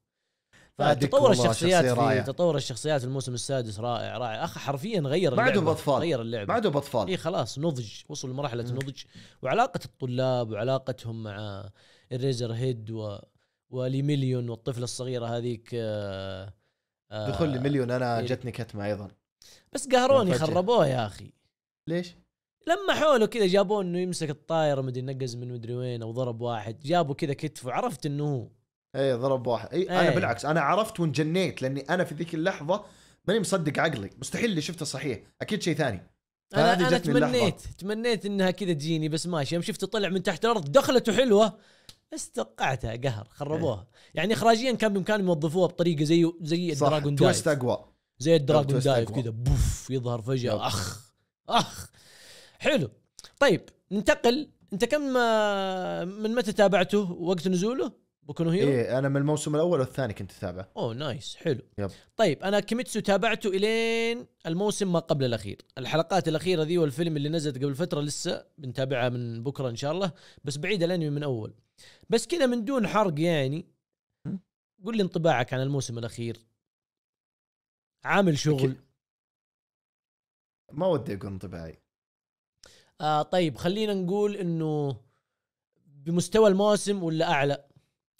فتطور الشخصيات في تطور الشخصيات في الموسم السادس رائع رائع اخ حرفيا غير بعده اطفال غير اللعبه بعده اطفال اي خلاص نضج وصل لمرحله نضج وعلاقه الطلاب وعلاقتهم مع الريزر هيد و... ولمليون والطفله الصغيره هذيك آ... آه، آ... آه، دخول لمليون انا جتني كتمه ايضا بس قهروني خربوه يا اخي ليش؟ لما حوله كذا جابوه انه يمسك الطايره مدري نقز من مدري وين او ضرب واحد جابوا كذا كتفه عرفت انه هو اي ضرب واحد اي انا أي. بالعكس انا عرفت وانجنيت لاني انا في ذيك اللحظه ماني مصدق عقلي مستحيل اللي شفته صحيح اكيد شيء ثاني انا انا تمنيت تمنيت انها كذا تجيني بس ماشي يوم شفته طلع من تحت الارض دخلته حلوه استقعتها قهر خربوها إيه. يعني اخراجيا كان بامكانهم يوظفوها بطريقه زي زي الدراجون دايف تويست اقوى زي الدراجون دايف كذا بوف يظهر فجاه أوه. اخ اخ حلو طيب ننتقل انت كم آه، من متى تابعته وقت نزوله؟ بوكو هيرو؟ ايه انا من الموسم الاول والثاني كنت اتابعه اوه نايس حلو يب. طيب انا كيميتسو تابعته الين الموسم ما قبل الاخير الحلقات الاخيره ذي والفيلم اللي نزلت قبل فتره لسه بنتابعها من بكره ان شاء الله بس بعيد الانمي من اول بس كذا من دون حرق يعني قول لي انطباعك عن الموسم الاخير عامل شغل ما ودي اقول انطباعي آه طيب خلينا نقول انه بمستوى الموسم ولا اعلى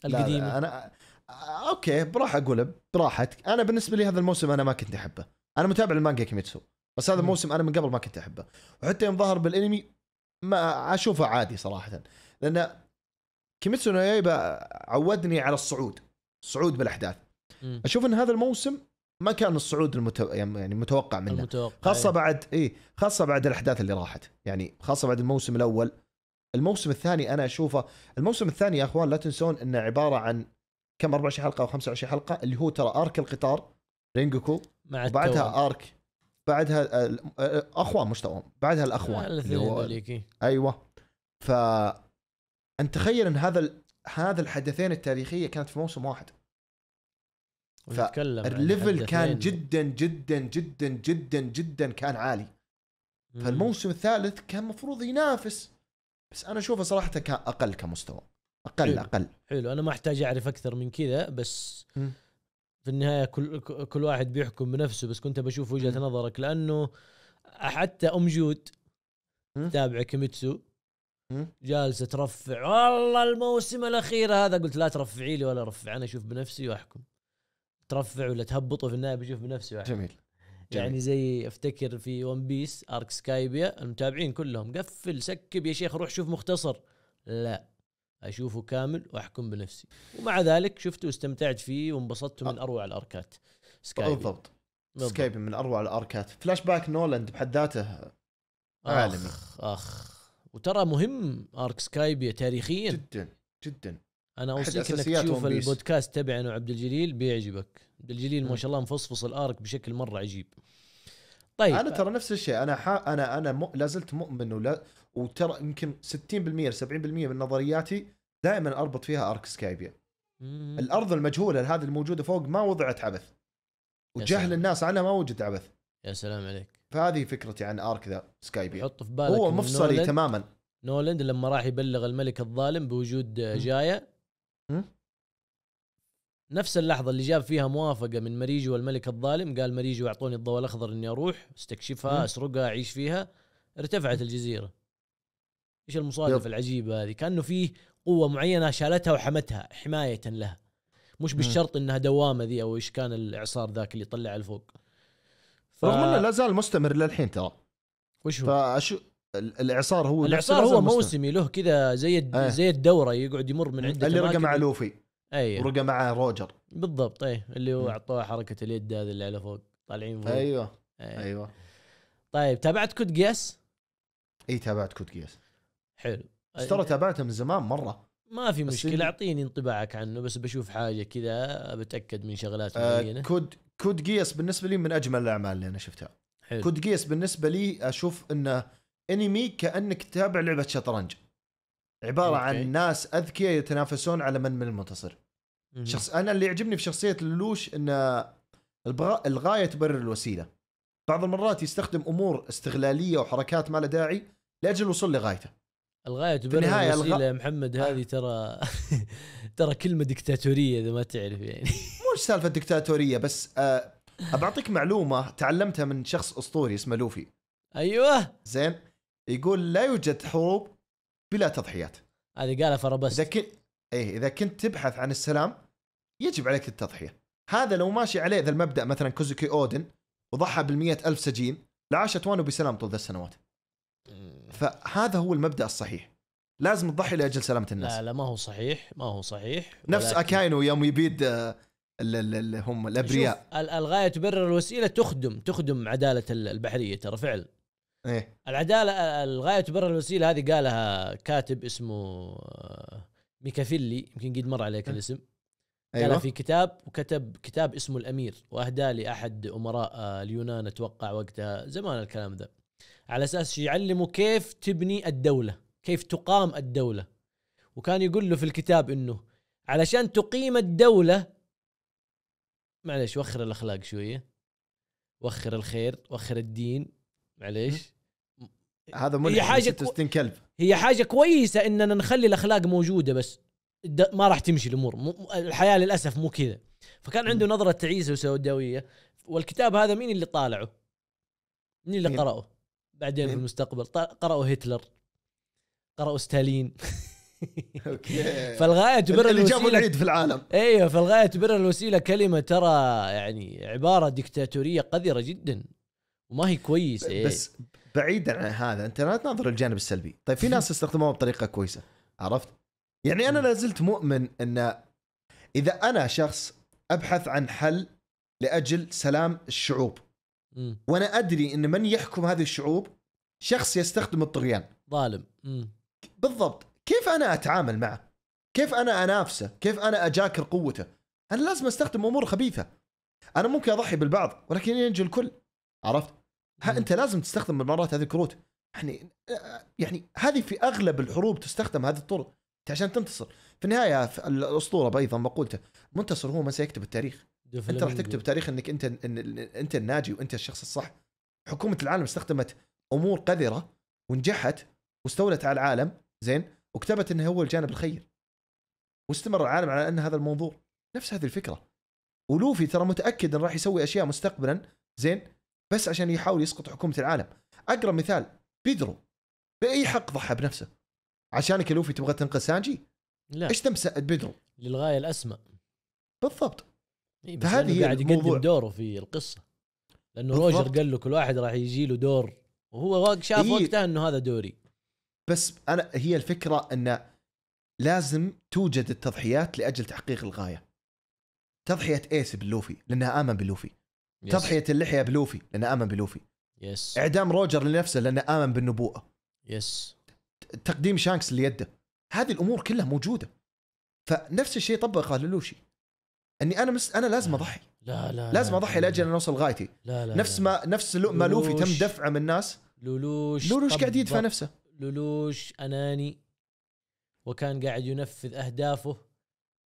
القديمه انا آه، اوكي براح اقولها براحتك انا بالنسبه لي هذا الموسم انا ما كنت احبه انا متابع المانجا كيميتسو بس هذا الموسم انا من قبل ما كنت احبه وحتى يوم ظهر بالانمي ما اشوفه عادي صراحه لان كيميتسو نو يايبا عودني على الصعود الصعود بالاحداث م. اشوف ان هذا الموسم ما كان الصعود المتو... يعني المتوقع منه المتوقع خاصه أيه. بعد اي خاصه بعد الاحداث اللي راحت يعني خاصه بعد الموسم الاول الموسم الثاني انا اشوفه الموسم الثاني يا اخوان لا تنسون انه عباره عن كم 24 حلقه او 25 حلقه اللي هو ترى ارك القطار رينجوكو مع وبعدها ارك بعدها اخوان مش توأم بعدها الاخوان اللي هو إيه. ايوه ف انت تخيل ان هذا ال... هذا الحدثين التاريخيه كانت في موسم واحد الليفل كان جدا جدا جدا جدا جدا كان عالي فالموسم الثالث كان مفروض ينافس بس انا اشوفه صراحه اقل كمستوى اقل حلو. اقل حلو انا ما احتاج اعرف اكثر من كذا بس م. في النهايه كل كل واحد بيحكم بنفسه بس كنت بشوف وجهه م. نظرك لانه حتى ام جود تابع كيميتسو جالسه ترفع والله الموسم الاخير هذا قلت لا ترفعي لي ولا رفع انا اشوف بنفسي واحكم ترفع ولا تهبطه في النهايه بشوف بنفسي واحكم جميل يعني جميل. يعني زي افتكر في ون بيس ارك سكايبيا المتابعين كلهم قفل سكب يا شيخ روح شوف مختصر لا اشوفه كامل واحكم بنفسي ومع ذلك شفته واستمتعت فيه وانبسطت من اروع الاركات سكايبيا بالضبط سكايبيا من اروع الاركات فلاش باك نولاند بحد ذاته عالمي اخ اخ وترى مهم ارك سكايبيا تاريخيا جدا جدا انا اوصيك انك تشوف البودكاست تبعي انا وعبد الجليل بيعجبك عبد الجليل ما شاء الله مفصفص الارك بشكل مره عجيب طيب انا ترى نفس الشيء انا حا... انا انا م... لا زلت مؤمن ولا وترى يمكن 60% 70% من نظرياتي دائما اربط فيها ارك سكايبيا الارض المجهوله هذه الموجوده فوق ما وضعت عبث وجهل الناس عنها ما وجد عبث يا سلام عليك فهذه فكرتي عن ارك ذا سكايبيا حط في بالك هو مفصلي نولند. تماما نولند لما راح يبلغ الملك الظالم بوجود جايا نفس اللحظه اللي جاب فيها موافقه من مريجي والملك الظالم قال مريجي اعطوني الضوء الاخضر اني اروح استكشفها اسرقها اعيش فيها ارتفعت الجزيره ايش المصادفه العجيبه هذه كانه فيه قوه معينه شالتها وحمتها حمايه لها مش بالشرط انها دوامه ذي او ايش كان الاعصار ذاك اللي طلع لفوق ف... رغم انه لا زال مستمر للحين ترى وش هو؟ فأشو... الاعصار هو الاعصار هو موسمي له كذا زي الد... آه. زي الدوره يقعد يمر من عنده اللي رقى مع لوفي ايوه ورقى مع روجر بالضبط ايه اللي هو اعطوه حركه اليد هذه اللي على فوق طالعين فوق ايوه ايوه, أيوة. طيب تابعت كود قياس؟ اي تابعت كود قياس حلو بس ترى تابعته من زمان مره ما في مشكله اعطيني انطباعك عنه بس بشوف حاجه كذا بتاكد من شغلات آه، معينه آه كود كود قياس بالنسبه لي من اجمل الاعمال اللي انا شفتها حلو. كود قياس بالنسبه لي اشوف انه انمي كانك تتابع لعبه شطرنج عباره أوكي. عن ناس اذكياء يتنافسون على من من المنتصر مم. شخص انا اللي يعجبني في شخصيه للوش ان البغ... الغايه تبرر الوسيله بعض المرات يستخدم امور استغلاليه وحركات ما لها داعي لاجل الوصول لغايته الغايه تبرر الوسيله الغ... محمد آه. هذه ترى *laughs* ترى كلمه دكتاتوريه اذا ما تعرف يعني مو سالفه دكتاتوريه بس أ... آه، أبعطيك معلومه تعلمتها من شخص اسطوري اسمه لوفي ايوه زين يقول لا يوجد حروب بلا تضحيات هذه قالها فربست اذا كنت ايه اذا كنت تبحث عن السلام يجب عليك التضحيه هذا لو ماشي عليه ذا المبدا مثلا كوزوكي اودن وضحى بال ألف سجين لعاشت وانو بسلام طول ذا السنوات فهذا هو المبدا الصحيح لازم تضحي لاجل سلامه الناس لا لا ما هو صحيح ما هو صحيح نفس ولكن... اكاينو يوم يبيد آه، هم الابرياء الغايه تبرر الوسيله تخدم تخدم عداله البحريه ترى فعل ايه العداله الغايه تبرر الوسيله هذه قالها كاتب اسمه آه، ميكافيلي يمكن قد مر عليك إيه. الاسم أيوة. قالها في كتاب وكتب كتاب اسمه الامير واهداه لاحد امراء آه، اليونان اتوقع وقتها زمان الكلام ذا على اساس يعلمه كيف تبني الدوله كيف تقام الدوله وكان يقول له في الكتاب انه علشان تقيم الدوله معلش وخر الاخلاق شويه وخر الخير وخر الدين معليش هذا ملحق هي حاجه كو... كلب هي حاجه كويسه اننا نخلي الاخلاق موجوده بس ما راح تمشي الامور م... الحياه للاسف مو كذا فكان عنده نظره تعيسه وسوداويه والكتاب هذا مين اللي طالعه؟ مين اللي مين؟ قرأه؟ بعدين مين؟ في المستقبل قرأوا هتلر قرأوا ستالين *laughs* اوكي *laughs* فالغايه تبرر اللي جابوا العيد في العالم ايوه فالغايه تبرر الوسيله كلمه ترى يعني عباره ديكتاتوريه قذره جدا وما هي كويسه إيه. بس بعيدا عن هذا انت لا تناظر الجانب السلبي طيب في *laughs* ناس استخدموها بطريقه كويسه عرفت يعني انا لازلت مؤمن ان اذا انا شخص ابحث عن حل لاجل سلام الشعوب وانا ادري ان من يحكم هذه الشعوب شخص يستخدم الطغيان ظالم بالضبط كيف انا اتعامل معه كيف انا انافسه كيف انا اجاكر قوته انا لازم استخدم امور خبيثه انا ممكن اضحي بالبعض ولكن ينجو الكل عرفت ها انت لازم تستخدم المرات هذه الكروت يعني آه، يعني هذه في اغلب الحروب تستخدم هذه الطرق عشان تنتصر في النهايه في الاسطوره ايضا مقولته منتصر هو من سيكتب التاريخ انت راح تكتب تاريخ انك انت انت الناجي وانت الشخص الصح حكومه العالم استخدمت امور قذره ونجحت واستولت على العالم زين وكتبت انه هو الجانب الخير واستمر العالم على ان هذا المنظور نفس هذه الفكره ولوفي ترى متاكد انه راح يسوي اشياء مستقبلا زين بس عشان يحاول يسقط حكومه العالم اقرب مثال بيدرو باي نعم. حق ضحى بنفسه عشانك لوفي تبغى تنقذ سانجي لا ايش تم بيدرو للغايه الاسمى بالضبط إيه بس فهذه قاعد يقدم الموضوع. دوره في القصه لانه بالضبط. روجر قال له كل واحد راح يجي له دور وهو شاف إيه. وقتها انه هذا دوري بس انا هي الفكره ان لازم توجد التضحيات لاجل تحقيق الغايه تضحيه ايس بلوفي لانها امن بلوفي يس. تضحيه اللحيه بلوفي لانه امن بلوفي يس اعدام روجر لنفسه لانه امن بالنبوءه يس تقديم شانكس ليده هذه الامور كلها موجوده فنفس الشيء طبقه للوشي اني انا مس... انا لازم اضحي لا لا لازم اضحي لاجل ان اوصل غايتي لا لا نفس ما نفس ما لوفي تم دفعه من الناس لولوش لولوش قاعد يدفع نفسه لولوش اناني وكان قاعد ينفذ اهدافه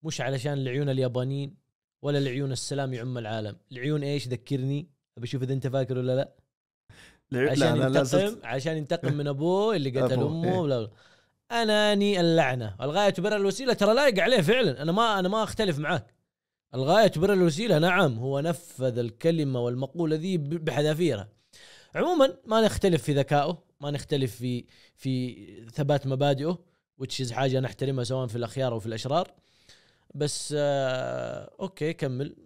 مش علشان العيون اليابانيين ولا لعيون السلام يعم العالم العيون ايش ذكرني ابي اشوف اذا انت فاكر ولا لا عشان لا ينتقم لا عشان ينتقم *laughs* من ابوه اللي قتل امه بلا إيه. بلا اناني اللعنه الغايه تبرر الوسيله ترى لايق عليه فعلا انا ما انا ما اختلف معاك الغايه تبرر الوسيله نعم هو نفذ الكلمه والمقوله ذي بحذافيرها عموما ما نختلف في ذكائه ما نختلف في في ثبات مبادئه وتشيز حاجه نحترمها سواء في الاخيار او في الاشرار بس آه اوكي كمل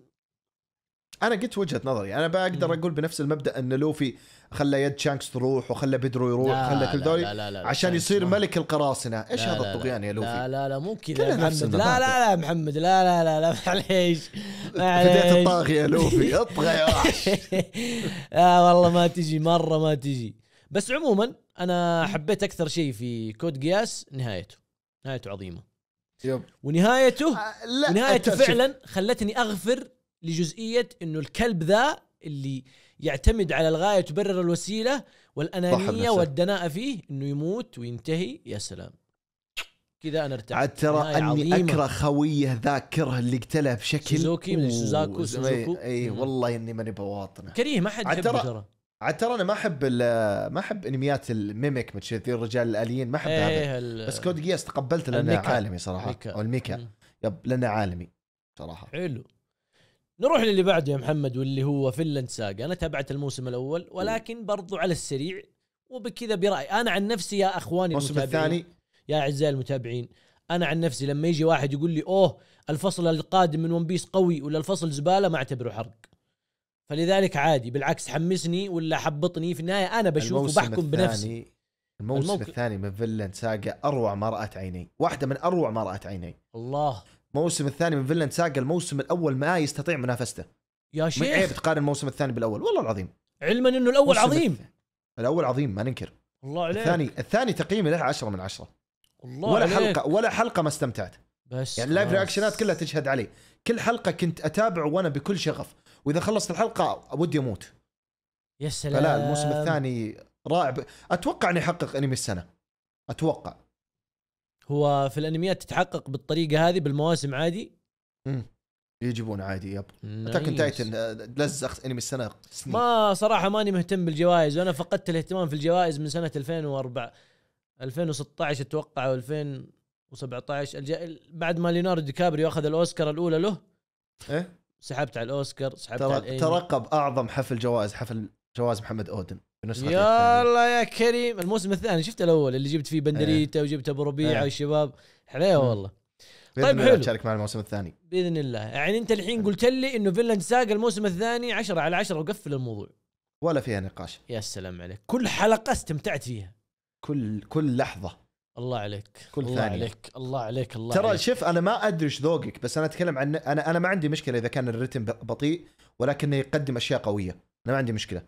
انا قلت وجهه نظري انا بقدر اقول بنفس المبدا ان لوفي خلى يد شانكس تروح وخلى بيدرو يروح خلى كل ذولي عشان يصير ملك القراصنه ايش هذا الطغيان يا لوفي لا لا لا مو كذا محمد لا لا لا محمد لا لا لا لا معليش *laughs* بديت الطاغي يا لوفي *laughs* اطغى يا وحش لا *laughs* آه، والله ما تجي مره ما تجي بس عموما انا حبيت اكثر شيء في كود قياس نهايته نهايته عظيمه يب. ونهايته آه لا ونهايته فعلا خلتني اغفر لجزئيه انه الكلب ذا اللي يعتمد على الغايه تبرر الوسيله والانانيه والدناءه فيه انه يموت وينتهي يا سلام كذا انا ارتحت عاد ترى اني اكره خويه ذاك كره اللي قتله بشكل سوزوكي من سوزاكو سوزوكو اي والله اني ماني بواطنه كريه ما حد يحبه ترى عاد ترى انا ما احب ما احب انميات الميميك متشذي الرجال الاليين ما احب إيه، هذا بس كود جياس تقبلته لانه عالمي صراحه الميكا. او الميكا م. يب لانه عالمي صراحه حلو نروح للي بعده يا محمد واللي هو فنلاند ساجا انا تابعت الموسم الاول ولكن برضو على السريع وبكذا برايي انا عن نفسي يا اخواني الموسم الثاني يا اعزائي المتابعين انا عن نفسي لما يجي واحد يقول لي اوه الفصل القادم من ون بيس قوي ولا الفصل زباله ما اعتبره حرق فلذلك عادي بالعكس حمسني ولا حبطني في النهايه انا بشوف وبحكم بنفسي الموسم الموك... الثاني من فيلن ساقا اروع ما رات عيني واحده من اروع ما رات عيني الله الموسم الثاني من فيلن ساقا الموسم الاول ما يستطيع منافسته يا شيخ من عيب تقارن الموسم الثاني بالاول والله العظيم علما انه الاول عظيم الث... الاول عظيم ما ننكر الله عليك الثاني الثاني تقييمي له 10 من 10 الله ولا عليك. حلقه ولا حلقه ما استمتعت بس يعني اللايف رياكشنات كلها تشهد علي كل حلقه كنت اتابع وانا بكل شغف واذا خلصت الحلقه ودي اموت يا سلام فلا الموسم الثاني رائع اتوقع انه يحقق انمي السنه اتوقع هو في الانميات تتحقق بالطريقه هذه بالمواسم عادي امم يجيبون عادي يب اتاكن تايتن آه، لزق انمي السنه سنين. ما صراحه ماني مهتم بالجوائز وانا فقدت الاهتمام في الجوائز من سنه 2004 2016 اتوقع او 2017 الج... بعد ما ليوناردو دي كابريو اخذ الاوسكار الاولى له ايه سحبت على الاوسكار سحبت على الأيمي. ترقب اعظم حفل جوائز حفل جوائز محمد اودن يا الله يا كريم الموسم الثاني شفت الاول اللي جبت فيه بندريتا إيه. وجبت ابو ربيعه إيه. والشباب حليوه والله طيب حلو تشارك مع الموسم الثاني باذن الله يعني انت الحين قلت لي انه فيلاند ساق الموسم الثاني 10 على 10 وقفل الموضوع ولا فيها نقاش يا سلام عليك كل حلقه استمتعت فيها كل كل لحظه الله عليك كل الله ثانية. عليك الله عليك الله ترى شوف انا ما ادري ايش ذوقك بس انا اتكلم عن انا انا ما عندي مشكله اذا كان الريتم بطيء ولكنه يقدم اشياء قويه انا ما عندي مشكله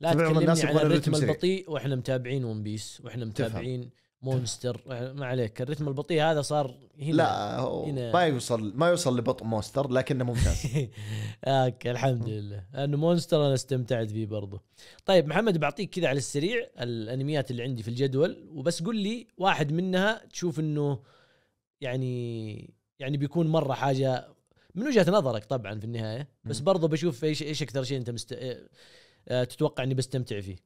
لا تكلمني الناس عن الريتم البطيء واحنا متابعين ون بيس واحنا متابعين تفهم. مونستر ما عليك الرتم البطيء هذا صار هنا لا هنا. ما يوصل ما يوصل لبطء مونستر لكنه ممتاز *laughs* اوكي الحمد لله لانه مونستر انا استمتعت فيه برضه طيب محمد بعطيك كذا على السريع الانميات اللي عندي في الجدول وبس قل لي واحد منها تشوف انه يعني يعني بيكون مره حاجه من وجهه نظرك طبعا في النهايه بس برضه بشوف ايش ايش اكثر شيء انت مست... آه، تتوقع اني بستمتع فيه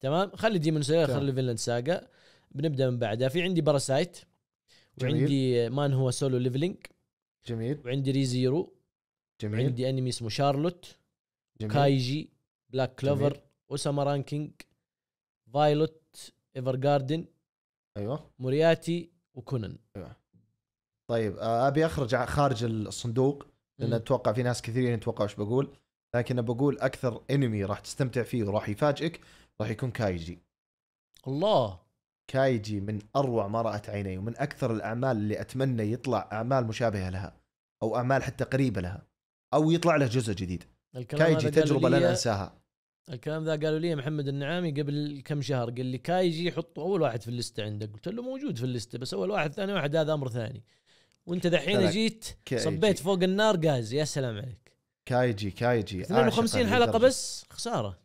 تمام خلي ديمون سلاير خلي فينلاند ساجا بنبدا من بعدها في عندي باراسايت وعندي مان هو سولو ليفلينج جميل وعندي ريزيرو جميل عندي انمي اسمه شارلوت جميل كايجي بلاك كلوفر اوساما رانكينج فايلوت ايفر جاردن ايوه مورياتي وكونن ايوه طيب آه، ابي اخرج خارج الصندوق لان اتوقع في ناس كثيرين يتوقعوا ايش بقول لكن بقول اكثر انمي راح تستمتع فيه وراح يفاجئك راح يكون كايجي الله كايجي من اروع ما رات عيني ومن اكثر الاعمال اللي اتمنى يطلع اعمال مشابهه لها او اعمال حتى قريبه لها او يطلع له جزء جديد كايجي تجربه لن انساها الكلام ذا قالوا لي محمد النعامي قبل كم شهر قال لي كايجي حطه اول واحد في اللسته عندك قلت له موجود في اللسته بس اول واحد ثاني واحد هذا امر ثاني وانت دحين جيت صبيت فوق النار غاز يا سلام عليك كايجي كايجي 52 حلقه بس خساره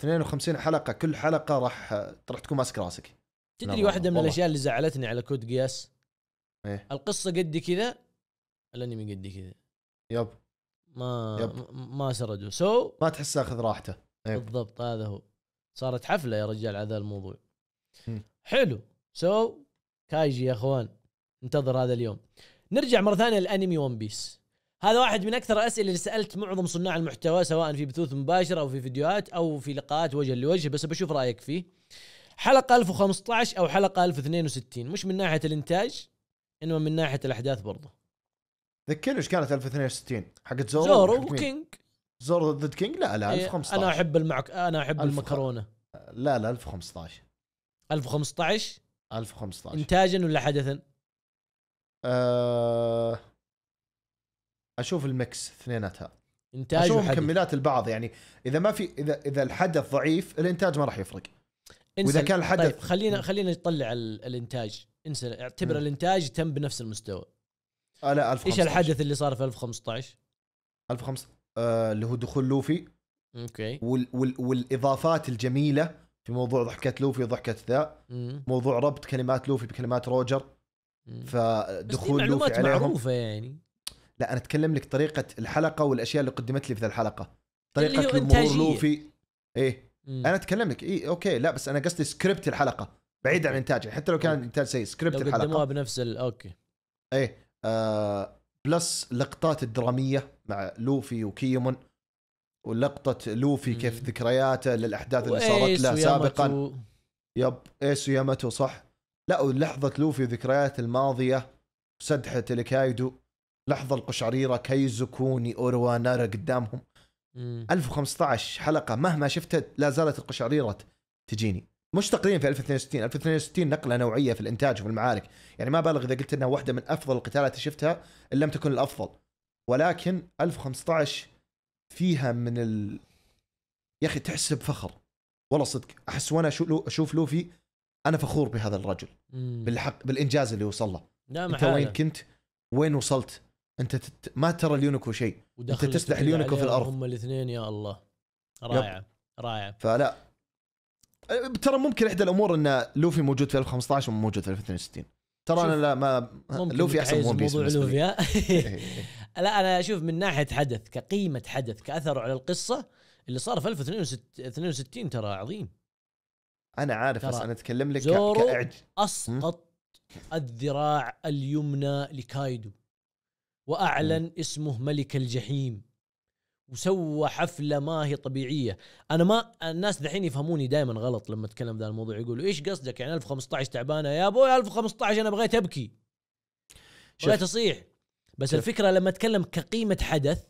52 حلقه كل حلقه راح راح تكون ماسك راسك تدري نعم، واحده من الاشياء اللي زعلتني على كود قياس ايه القصه قد كذا الانمي قد كذا يب ما يب. ما سردوا سو so, ما تحس اخذ راحته ايه. بالضبط هذا هو صارت حفله يا رجال على هذا الموضوع م. حلو سو so, كايجي يا اخوان انتظر هذا اليوم نرجع مره ثانيه للانمي ون بيس هذا واحد من اكثر الاسئله اللي سالت معظم صناع المحتوى سواء في بثوث مباشره او في فيديوهات او في لقاءات وجه لوجه بس بشوف رايك فيه حلقه 1015 او حلقه 1062 مش من ناحيه الانتاج انما من ناحيه الاحداث برضه ذكرني ايش كانت 1062 حقت زورو زورو وكينج زورو ضد كينج لا لا 1015 إيه، انا احب المعك انا احب المكرونه لا لا 1015 1015 1015 انتاجا ولا حدثا؟ أه... اشوف المكس اثنيناتها انتاج اشوف مكملات البعض يعني اذا ما في اذا اذا الحدث ضعيف الانتاج ما راح يفرق واذا كان طيب، الحدث طيب خلينا خلينا نطلع الانتاج انسى اعتبر الانتاج تم بنفس المستوى آه لا 1015 ايش الحدث اللي صار في 1015 1015 آه اللي هو دخول لوفي اوكي وال وال والاضافات الجميله في موضوع ضحكه لوفي وضحكه ذا موضوع ربط كلمات لوفي بكلمات روجر مم. فدخول لوفي معلومات معروفه يعني لا انا اتكلم لك طريقه الحلقه والاشياء اللي قدمت لي في ذا الحلقه طريقه مرور انتاجية. لوفي ايه مم. انا اتكلم لك اي اوكي لا بس انا قصدي سكريبت الحلقه بعيد عن انتاجها حتى لو كان انتاج سيء سكريبت الحلقه قدموها بنفس ال... اوكي ايه آه بلس لقطات الدراميه مع لوفي وكيمون ولقطه لوفي كيف ذكرياته للاحداث اللي صارت له سابقا و... يب ايس ياماتو صح لا ولحظه لوفي ذكريات الماضيه سدحه الكايدو لحظه القشعريره كايزو كوني اوروا نارا قدامهم 1015 حلقه مهما شفتها لا زالت القشعريره تجيني مش تقريبا في 1062 1062 نقله نوعيه في الانتاج وفي المعارك يعني ما بالغ اذا قلت انها واحده من افضل القتالات اللي شفتها ان لم تكن الافضل ولكن 1015 فيها من ال يا اخي تحس بفخر والله صدق احس وانا اشوف لوفي انا فخور بهذا الرجل بالحق بالانجاز اللي وصل له انت وين كنت وين وصلت انت تت... ما ترى اليونيكو شيء انت تسلح ليونك في الارض هم الاثنين يا الله رائعه يب. رائعه فلا أه، ترى ممكن احدى الامور ان لوفي موجود في 1015 وموجود في 1062 ترى انا لا ما لوفي احسن من موضوع لوفي *laughs* إيه، إيه، إيه. *laughs* لا انا اشوف من ناحيه حدث كقيمه حدث كاثره على القصه اللي صار في 1062 ترى عظيم انا عارف بس انا اتكلم لك زورو كأعج... اسقط الذراع اليمنى لكايدو واعلن اسمه ملك الجحيم وسوى حفله ما هي طبيعيه انا ما الناس دحين يفهموني دائما غلط لما اتكلم ذا الموضوع يقولوا ايش قصدك يعني 1015 تعبانه يا ابوي 1015 انا بغيت ابكي بغيت اصيح بس شف. الفكره لما اتكلم كقيمه حدث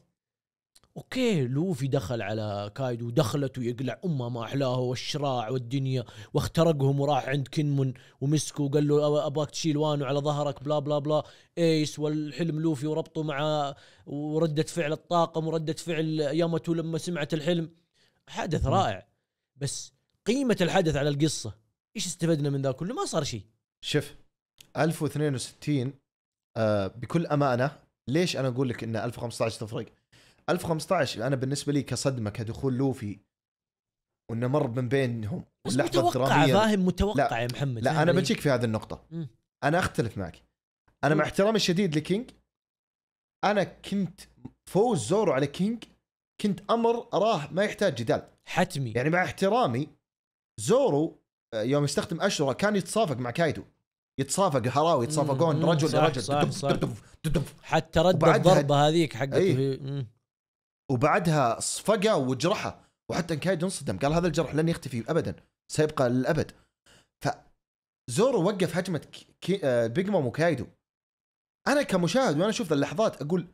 اوكي لوفي دخل على كايدو ودخلته يقلع امه ما احلاها والشراع والدنيا واخترقهم وراح عند كنمون ومسكه وقال له ابغاك تشيل وانو على ظهرك بلا بلا بلا ايس والحلم لوفي وربطه مع ورده فعل الطاقم ورده فعل ياماتو لما سمعت الحلم حدث رائع بس قيمه الحدث على القصه ايش استفدنا من ذا كله ما صار شيء شف 1062 آه بكل امانه ليش انا اقول لك ان 1015 تفرق؟ 1015 انا بالنسبه لي كصدمه كدخول لوفي وانه مر من بينهم بس اللحظه متوقع فاهم متوقع لا يا محمد لا انا بجيك في هذه النقطه م. انا اختلف معك انا م. مع احترامي الشديد لكينج انا كنت فوز زورو على كينج كنت امر اراه ما يحتاج جدال حتمي يعني مع احترامي زورو آه، يوم يستخدم اشرا كان يتصافق مع كايدو يتصافق هراوي يتصافقون رجل صح لرجل صح صح حتى رد الضربه هذيك حقته إيه. وبعدها صفقه وجرحه وحتى انكايدو انصدم قال هذا الجرح لن يختفي ابدا سيبقى للابد ف زورو وقف هجمه كي... آه بيج مام وكايدو انا كمشاهد وانا اشوف اللحظات اقول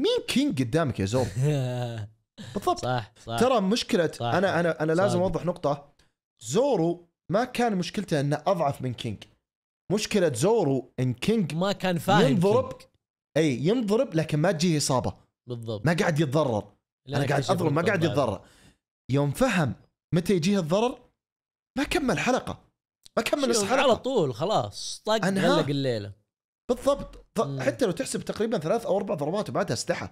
مين كينج قدامك يا زورو *laughs* بالضبط صح, صح ترى مشكله صح انا انا انا لازم اوضح نقطه زورو ما كان مشكلته انه اضعف من كينج مشكله زورو ان كينج ما كان فاهم ينضرب كينج. اي ينضرب لكن ما تجيه اصابه بالضبط ما قاعد يتضرر انا قاعد اضرب ما قاعد يتضرر يوم فهم متى يجيه الضرر ما كمل حلقه ما كمل نص حلقه على طول خلاص طق علق الليله بالضبط حتى لو تحسب تقريبا ثلاث او اربع ضربات وبعدها استحى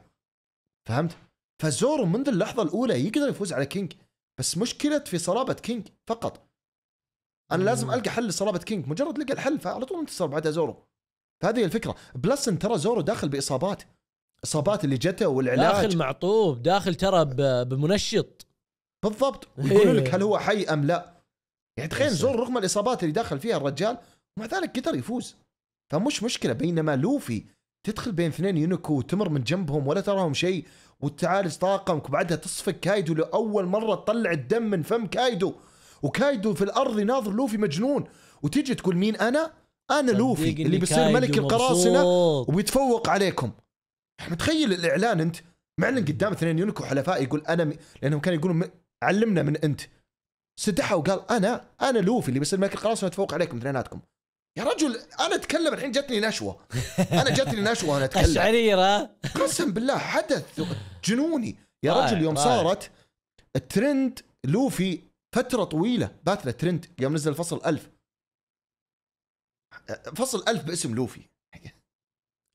فهمت؟ فزورو منذ اللحظه الاولى يقدر يفوز على كينج بس مشكله في صلابه كينج فقط انا لازم القى حل لصلابه كينج مجرد لقى الحل فعلى طول انتصر بعدها زورو فهذه الفكره بلس ان ترى زورو داخل باصابات الاصابات اللي جته والعلاج داخل معطوب داخل ترى بمنشط بالضبط إيه. ويقولون لك هل هو حي ام لا يعني تخيل زور رغم الاصابات اللي داخل فيها الرجال ومع ذلك قدر يفوز فمش مشكله بينما لوفي تدخل بين اثنين يونيكو وتمر من جنبهم ولا تراهم شيء وتعالج طاقمك وبعدها تصفق كايدو لاول مره تطلع الدم من فم كايدو وكايدو في الارض يناظر لوفي مجنون وتيجي تقول مين انا؟ انا لوفي اللي بيصير ملك القراصنه وبيتفوق عليكم متخيل الاعلان انت معلن قدام اثنين يونيك وحلفاء يقول انا م... لانهم كانوا يقولون علمنا من انت سدحه وقال انا انا لوفي اللي بيصير الملك خلاص اتفوق عليكم اثنيناتكم يا رجل انا اتكلم الحين جتني نشوه انا جتني نشوه انا اتكلم قشعريره قسم بالله حدث جنوني يا طيب، رجل يوم طيب. صارت الترند لوفي فتره طويله باتله ترند يوم نزل فصل ألف فصل ألف باسم لوفي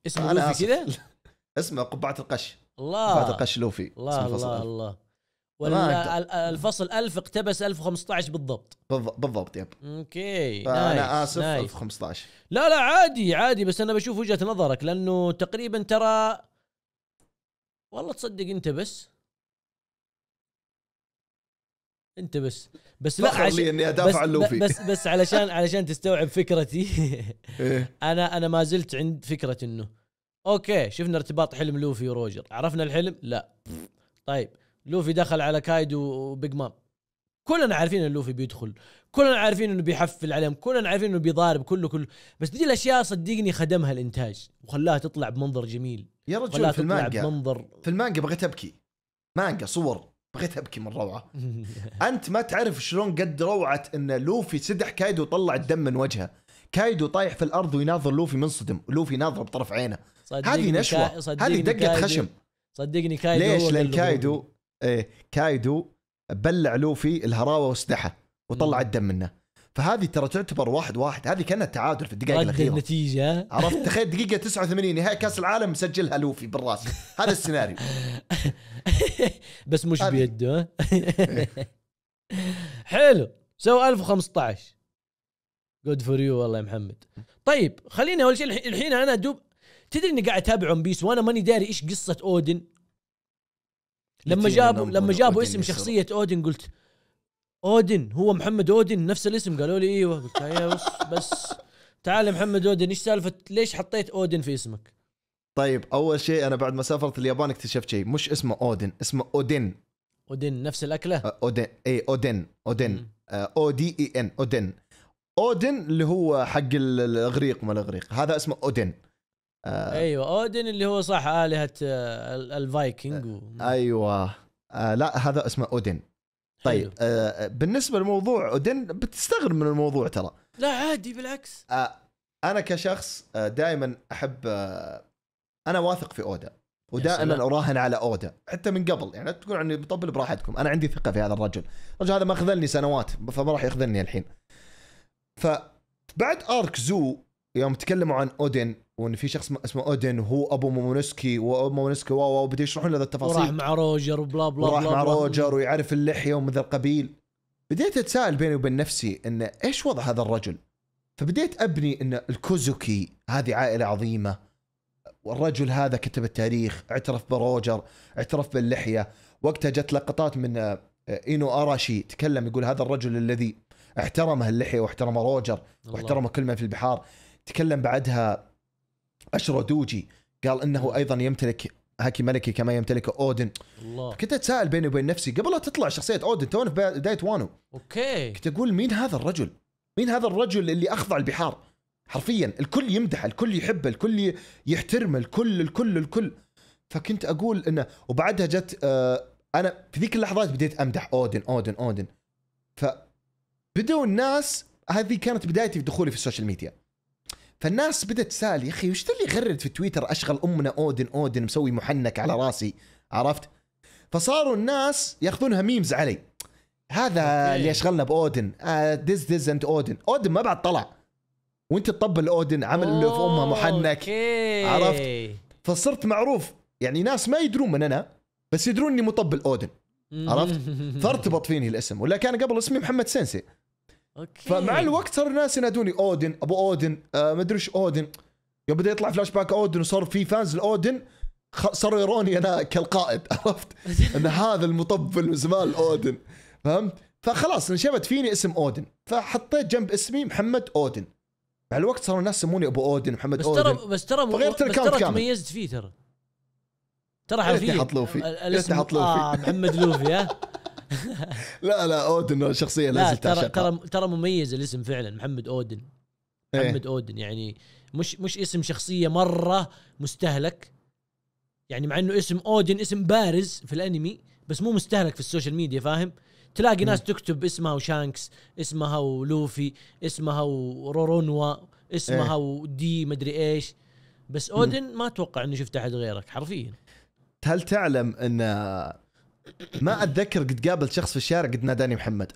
اسمه لوفي كذا *laughs* اسمه قبعه القش الله قبعه القش لوفي الله الله, الله. ولا الفصل 1000 اقتبس 1015 بالضبط بالضبط يب اوكي انا اسف 1015 لا لا عادي عادي بس انا بشوف وجهه نظرك لانه تقريبا ترى والله تصدق انت بس انت بس بس لا عش... لي اني ادافع عن لوفي بس بس علشان علشان تستوعب فكرتي إيه. *laughs* انا انا ما زلت عند فكره انه اوكي شفنا ارتباط حلم لوفي وروجر عرفنا الحلم لا طيب لوفي دخل على كايدو وبيج مام كلنا عارفين ان لوفي بيدخل كلنا عارفين انه بيحفل عليهم كلنا عارفين انه بيضارب كله كله بس دي الاشياء صدقني خدمها الانتاج وخلاها تطلع بمنظر جميل يا رجل في المانجا بمنظر في المانجا بغيت ابكي مانجا صور بغيت ابكي من روعه *laughs* انت ما تعرف شلون قد روعه ان لوفي سدح كايدو وطلع الدم من وجهه كايدو طايح في الارض ويناظر لوفي منصدم لوفي ناظر بطرف عينه هذه نشوه هذه دقه خشم صدقني كايدو ليش؟ لان كايدو ايه كايدو بلع لوفي الهراوه واستحى وطلع الدم منه فهذه ترى تعتبر واحد واحد هذه كانها تعادل في الدقائق الاخيره النتيجه عرفت *laughs* تخيل دقيقه 89 نهايه كاس العالم مسجلها لوفي بالراس هذا السيناريو *laughs* بس مش بيده *laughs* حلو سو 1015 جود فور يو والله يا محمد طيب خليني اول شيء الحين انا دوب تدري اني قاعد اتابع ون بيس وانا ماني داري ايش قصه اودن لما جابوا لما جابوا اسم شخصيه اودن قلت اودن هو محمد اودن نفس الاسم قالوا لي ايوه قلت بس بس تعال محمد اودن ايش سالفه ليش حطيت اودن في اسمك؟ طيب اول شيء انا بعد ما سافرت اليابان اكتشفت شيء مش اسمه اودن اسمه اودن اودن نفس الاكله أه، اودن اي اودن اودن أه، او دي اي ان اودن اودن اللي هو حق الاغريق ما الاغريق هذا اسمه اودن آه ايوه اودن اللي هو صح الهه آه، الفايكنج و... ايوه آه لا هذا اسمه اودن طيب آه بالنسبه لموضوع اودن بتستغرب من الموضوع ترى لا عادي بالعكس آه انا كشخص آه دائما احب آه انا واثق في اودا ودائما اراهن على اودا حتى من قبل يعني تقول عني بطبل براحتكم انا عندي ثقه في هذا الرجل الرجل هذا ما خذلني سنوات فما راح يخذلني الحين ف بعد ارك زو يوم تكلموا عن اودن وان في شخص اسمه اودن وهو ابو مومونسكي ومومونسكي واو بدي يشرحون له التفاصيل وراح مع روجر وبلا بلا وراح بلا مع بلا روجر ويعرف اللحيه ومن ذا القبيل بديت اتساءل بيني وبين نفسي ان ايش وضع هذا الرجل فبديت ابني ان الكوزوكي هذه عائله عظيمه والرجل هذا كتب التاريخ اعترف بروجر اعترف باللحيه وقتها جت لقطات من آه، اينو اراشي تكلم يقول هذا الرجل الذي احترمه اللحيه واحترم روجر واحترم من في البحار تكلم بعدها اشرو دوجي قال انه ايضا يمتلك هاكي ملكي كما يمتلك اودن الله كنت اتساءل بيني وبين نفسي قبل لا تطلع شخصيه اودن تونا في بدايه وانو اوكي كنت اقول مين هذا الرجل؟ مين هذا الرجل اللي اخضع البحار؟ حرفيا الكل يمدحه، الكل يحبه، الكل يحترمه، الكل الكل الكل فكنت اقول انه وبعدها جت آه انا في ذيك اللحظات بديت امدح اودن اودن اودن فبدوا الناس هذه كانت بدايتي في دخولي في السوشيال ميديا فالناس بدات تسال يا اخي وش اللي يغرد في تويتر اشغل امنا اودن اودن مسوي محنك على راسي عرفت فصاروا الناس ياخذونها ميمز علي هذا أوكي. اللي اشغلنا باودن ديز ديز انت اودن اودن ما بعد طلع وانت تطبل اودن عمل له في امه محنك أوكي. عرفت فصرت معروف يعني ناس ما يدرون من انا بس يدرون اني مطبل اودن عرفت فارتبط فيني الاسم ولا كان قبل اسمي محمد سنسي اوكي فمع الوقت صار الناس ينادوني اودن ابو اودن آه ما ادري ايش اودن يوم بدا يطلع فلاش باك اودن وصار في فانز لاودن صاروا يروني انا كالقائد *laughs* عرفت ان هذا المطبل من زمان اودن فهمت فخلاص انشبت فيني اسم اودن فحطيت جنب اسمي محمد اودن مع الوقت صاروا الناس يسموني ابو اودن محمد بس اودن بس ترى بس ترى ترى تميزت فيه ترى ترى حرفيا حط لوفي الاسم حط لوفي آه محمد لوفي ها *laughs* لا لا اودن شخصيا لا ترى ترى ترى مميز الاسم فعلا محمد اودن إيه. محمد ايه؟ اودن يعني مش مش اسم شخصيه مره مستهلك يعني مع انه اسم اودن اسم بارز في الانمي بس مو مستهلك في السوشيال ميديا فاهم؟ تلاقي ناس تكتب اسمها وشانكس اسمها ولوفي اسمها ورورونوا اسمها ايه؟ ودي مدري ايش بس اودن ما اتوقع انه شفت احد غيرك حرفيا هل تعلم ان ما اتذكر قد قابلت شخص في الشارع قد ناداني محمد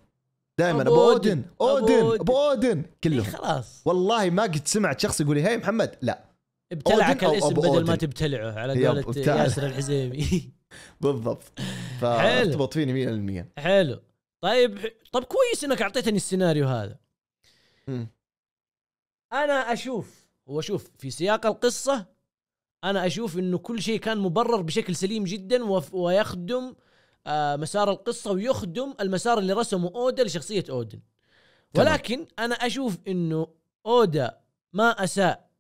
دائما ابو اودن اودن ابو اودن إيه، كلهم خلاص والله ما قد سمعت شخص يقول لي هاي محمد لا ابتلعك الاسم بدل أودن. ما تبتلعه على قولة ياسر الحزيمي *laughs* بالضبط فارتبط فيني 100% حلو طيب طب كويس انك اعطيتني السيناريو هذا م. انا اشوف واشوف في سياق القصه انا اشوف انه كل شيء كان مبرر بشكل سليم جدا ويخدم آه، مسار القصه ويخدم المسار اللي رسمه اودا لشخصيه اودن ولكن انا اشوف انه اودا ما اساء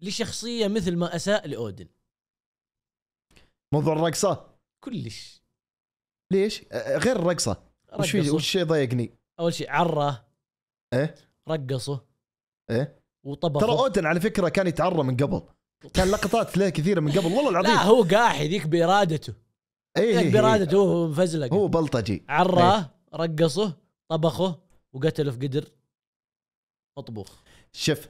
لشخصيه مثل ما اساء لاودن موضوع الرقصه كلش ليش؟ آه، آه، غير الرقصه وش وش ضايقني؟ اول شيء عره ايه رقصه ايه وطبخه ترى اودن على فكره كان يتعرى من قبل كان لقطات له كثيره من قبل والله العظيم لا هو قاحي ذيك بارادته إيه،, إيه،, ايه برادته وهو مفزلق هو بلطجي عراه أيه. رقصه طبخه وقتله في قدر مطبوخ شوف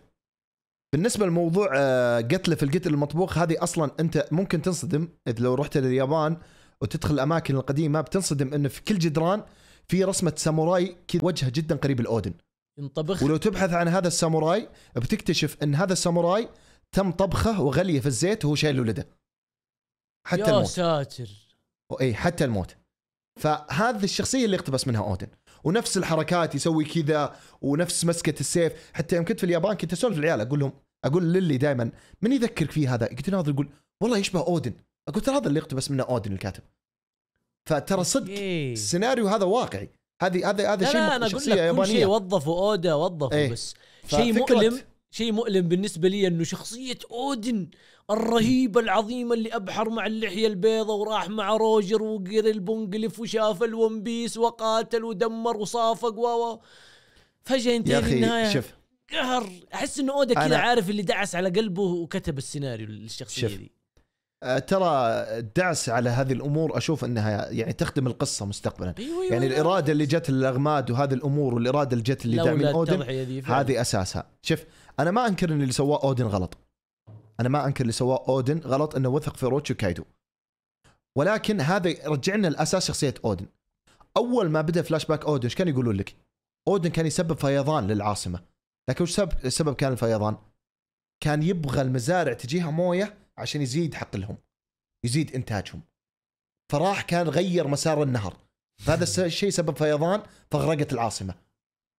بالنسبه لموضوع آه، قتله في القدر المطبوخ هذه اصلا انت ممكن تنصدم اذا لو رحت لليابان وتدخل الاماكن القديمه بتنصدم انه في كل جدران في رسمه ساموراي كذا وجهه جدا قريب الاودن ينطبخ ولو تبحث عن هذا الساموراي بتكتشف ان هذا الساموراي تم طبخه وغليه في الزيت وهو شايل ولده حتى يا الموت. ساتر اي حتى الموت فهذه الشخصيه اللي اقتبس منها اودن ونفس الحركات يسوي كذا ونفس مسكه السيف حتى يوم كنت في اليابان كنت اسولف العيال اقول لهم اقول للي دائما من يذكرك فيه هذا قلت ناظر يقول والله يشبه اودن اقول ترى هذا اللي اقتبس منه اودن الكاتب فترى صدق السيناريو هذا واقعي هذه هذا هذا شيء لا انا اقول لك كل شيء وظفوا اودا وظفوا ايه. بس شيء مؤلم شيء مؤلم بالنسبه لي انه شخصيه اودن الرهيبه العظيمه اللي ابحر مع اللحيه البيضاء وراح مع روجر وقري بونجلف وشاف الون بيس وقاتل ودمر وصافق و فجاه ينتهي النهايه شوف قهر احس انه اودا كذا عارف اللي دعس على قلبه وكتب السيناريو للشخصيه دي آه، ترى الدعس على هذه الامور اشوف انها يعني تخدم القصه مستقبلا أيوة, أيوة، يعني أيوة الاراده اللي جت للاغماد وهذه الامور والاراده اللي جت اللي دعم اودن هذه اساسها شوف انا ما انكر ان اللي سواه اودن غلط انا ما انكر اللي سواه اودن غلط انه وثق في روتشو كايدو ولكن هذا يرجعنا لاساس شخصيه اودن اول ما بدا فلاش باك اودن ايش كان يقولون لك؟ اودن كان يسبب فيضان للعاصمه لكن وش السبب كان الفيضان؟ كان يبغى المزارع تجيها مويه عشان يزيد حقلهم يزيد انتاجهم فراح كان غير مسار النهر فهذا الشيء سبب فيضان فغرقت العاصمه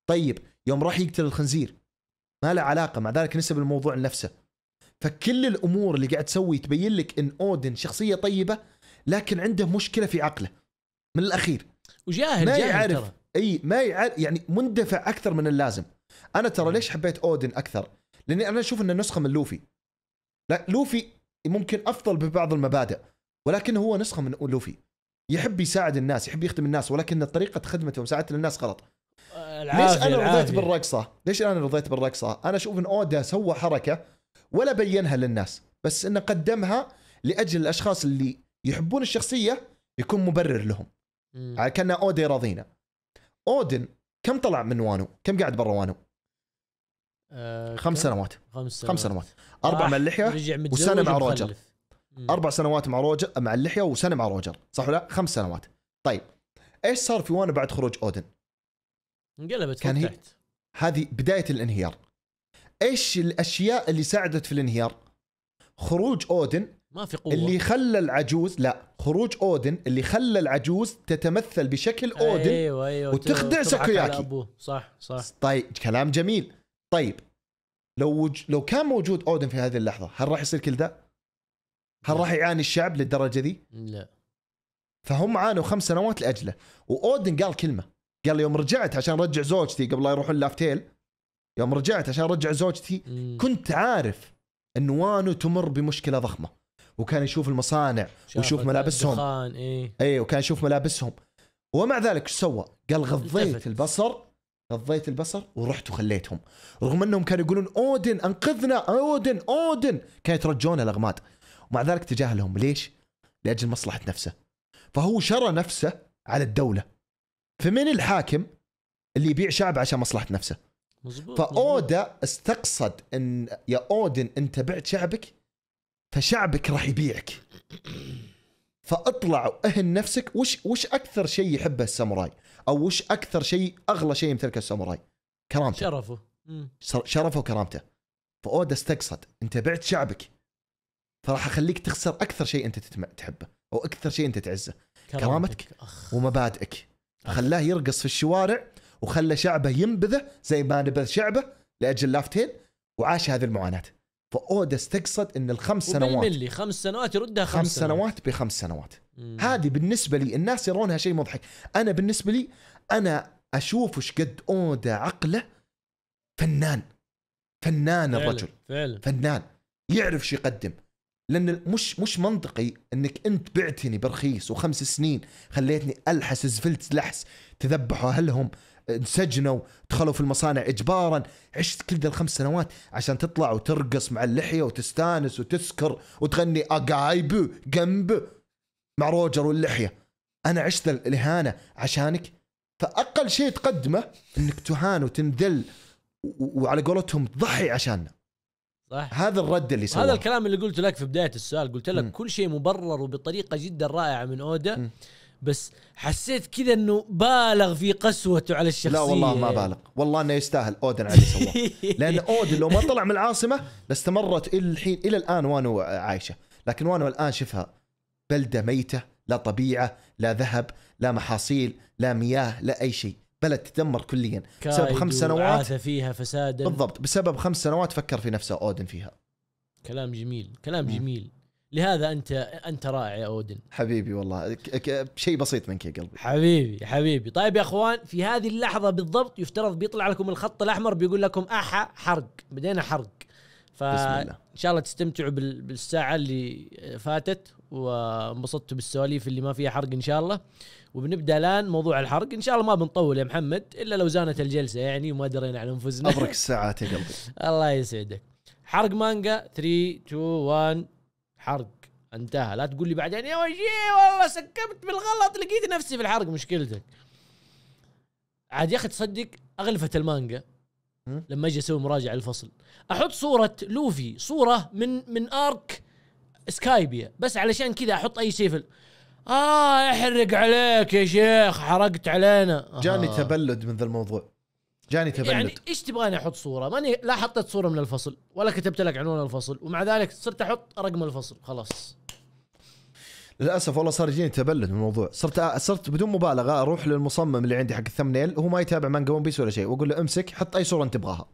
طيب يوم راح يقتل الخنزير ما له علاقه مع ذلك نسب الموضوع لنفسه فكل الامور اللي قاعد تسوي تبين لك ان اودن شخصيه طيبه لكن عنده مشكله في عقله من الاخير وجاهل ما جاهل يعرف ترى. اي ما يعرف يعني مندفع اكثر من اللازم انا ترى ليش حبيت اودن اكثر لاني انا اشوف انه نسخه من لوفي لا لوفي ممكن افضل ببعض المبادئ ولكن هو نسخه من لوفي يحب يساعد الناس يحب يخدم الناس ولكن طريقه خدمته ومساعدته للناس غلط ليش انا رضيت العافية. بالرقصه؟ ليش انا رضيت بالرقصه؟ انا اشوف ان اودا سوى حركه ولا بينها للناس بس انه قدمها لاجل الاشخاص اللي يحبون الشخصيه يكون مبرر لهم على كان اودا يراضينا اودن كم طلع من وانو؟ كم قاعد برا وانو؟ آه، خمس سنوات خمس سنوات, خمس سنوات. اربع مع اللحيه وسنه مع روجر اربع سنوات مع روجر مع اللحيه وسنه مع روجر صح ولا لا؟ خمس سنوات طيب ايش صار في وانو بعد خروج اودن؟ انقلبت كان هي هذه بدايه الانهيار ايش الاشياء اللي ساعدت في الانهيار خروج اودن ما في قوة اللي خلى العجوز لا خروج اودن اللي خلى العجوز تتمثل بشكل اودن أيوة أيوة وتخدع ساكوياكي صح صح طيب كلام جميل طيب لو وج... لو كان موجود اودن في هذه اللحظه هل راح يصير كل ذا؟ هل راح يعاني الشعب للدرجه ذي؟ لا فهم عانوا خمس سنوات لاجله واودن قال كلمه قال لي يوم رجعت عشان ارجع زوجتي قبل لا يروحون لافتيل يوم رجعت عشان ارجع زوجتي كنت عارف ان وانو تمر بمشكله ضخمه وكان يشوف المصانع ويشوف ملابسهم اي ايه وكان يشوف ملابسهم ومع ذلك ايش سوى؟ قال غضيت التفت. البصر غضيت البصر ورحت وخليتهم رغم انهم كانوا يقولون اودن انقذنا اودن اودن كانوا يترجون الاغماد ومع ذلك تجاهلهم ليش؟ لاجل مصلحه نفسه فهو شرى نفسه على الدوله فمن الحاكم اللي يبيع شعب عشان مصلحه نفسه مزبوط فاودا مزبوط. استقصد ان يا اودن انت بعت شعبك فشعبك راح يبيعك فاطلع واهن نفسك وش وش اكثر شيء يحبه الساموراي او وش اكثر شيء اغلى شيء يمتلكه الساموراي كرامته شرفه شرفه وكرامته فاودا استقصد انت بعت شعبك فراح اخليك تخسر اكثر شيء انت تحبه او اكثر شيء انت تعزه كرامتك, كرامتك ومبادئك طيب. خلاه يرقص في الشوارع وخلى شعبه ينبذه زي ما نبذ شعبه لاجل لافتين وعاش هذه المعاناه فاودا استقصد ان الخمس سنوات اللي خمس سنوات يردها خمس, خمس سنوات, سنوات بخمس سنوات هذه بالنسبه لي الناس يرونها شيء مضحك انا بالنسبه لي انا اشوف ايش قد اودا عقله فنان فنان الرجل فعلا فنان يعرف شو يقدم لان مش مش منطقي انك انت بعتني برخيص وخمس سنين خليتني الحس زفلت لحس تذبحوا اهلهم انسجنوا دخلوا في المصانع اجبارا عشت كل ذا الخمس سنوات عشان تطلع وترقص مع اللحيه وتستانس وتسكر وتغني اقايبو جنب مع روجر واللحيه انا عشت الاهانه عشانك فاقل شيء تقدمه انك تهان وتنذل وعلى قولتهم تضحي عشاننا صح هذا الرد اللي سواه هذا الكلام اللي قلت لك في بدايه السؤال قلت لك م. كل شيء مبرر وبطريقه جدا رائعه من اودا م. بس حسيت كذا انه بالغ في قسوته على الشخصيه لا والله ما بالغ والله انه يستاهل اودن على سواه *laughs* لان اودن لو ما طلع من العاصمه لاستمرت الى الحين الى الان وانو عايشه لكن وانو الان شوفها بلده ميته لا طبيعه لا ذهب لا محاصيل لا مياه لا اي شيء بلد تدمر كليا بسبب خمس سنوات فيها فسادا بالضبط بسبب خمس سنوات فكر في نفسه اودن فيها كلام جميل كلام جميل لهذا انت انت رائع يا اودن حبيبي والله شيء بسيط منك يا قلبي حبيبي حبيبي طيب يا اخوان في هذه اللحظه بالضبط يفترض بيطلع لكم الخط الاحمر بيقول لكم احا حرق بدينا حرق فان شاء الله تستمتعوا بالساعه اللي فاتت وانبسطتوا بالسواليف اللي ما فيها حرق ان شاء الله وبنبدا الان موضوع الحرق ان شاء الله ما بنطول يا محمد الا لو زانت الجلسه يعني وما درينا على انفسنا ابرك الساعات يا قلبي *laughs* الله يسعدك حرق مانجا 3 2 1 حرق انتهى لا تقول لي بعدين يا وجي والله سكبت بالغلط لقيت نفسي في الحرق مشكلتك عاد يا اخي تصدق اغلفت المانجا لما اجي اسوي مراجعه الفصل احط صوره لوفي صوره من من ارك سكايبيا بس علشان كذا احط اي شيء في اه احرق عليك يا شيخ حرقت علينا آه. جاني تبلد من ذا الموضوع جاني تبلد يعني ايش تبغاني احط صوره؟ ماني لا حطيت صوره من الفصل ولا كتبت لك عنوان الفصل ومع ذلك صرت احط رقم الفصل خلاص للاسف والله صار يجيني تبلد من الموضوع صرت صرت بدون مبالغه اروح للمصمم اللي عندي حق الثمنيل وهو ما يتابع مانجا ون بيس ولا شيء واقول له امسك حط اي صوره انت تبغاها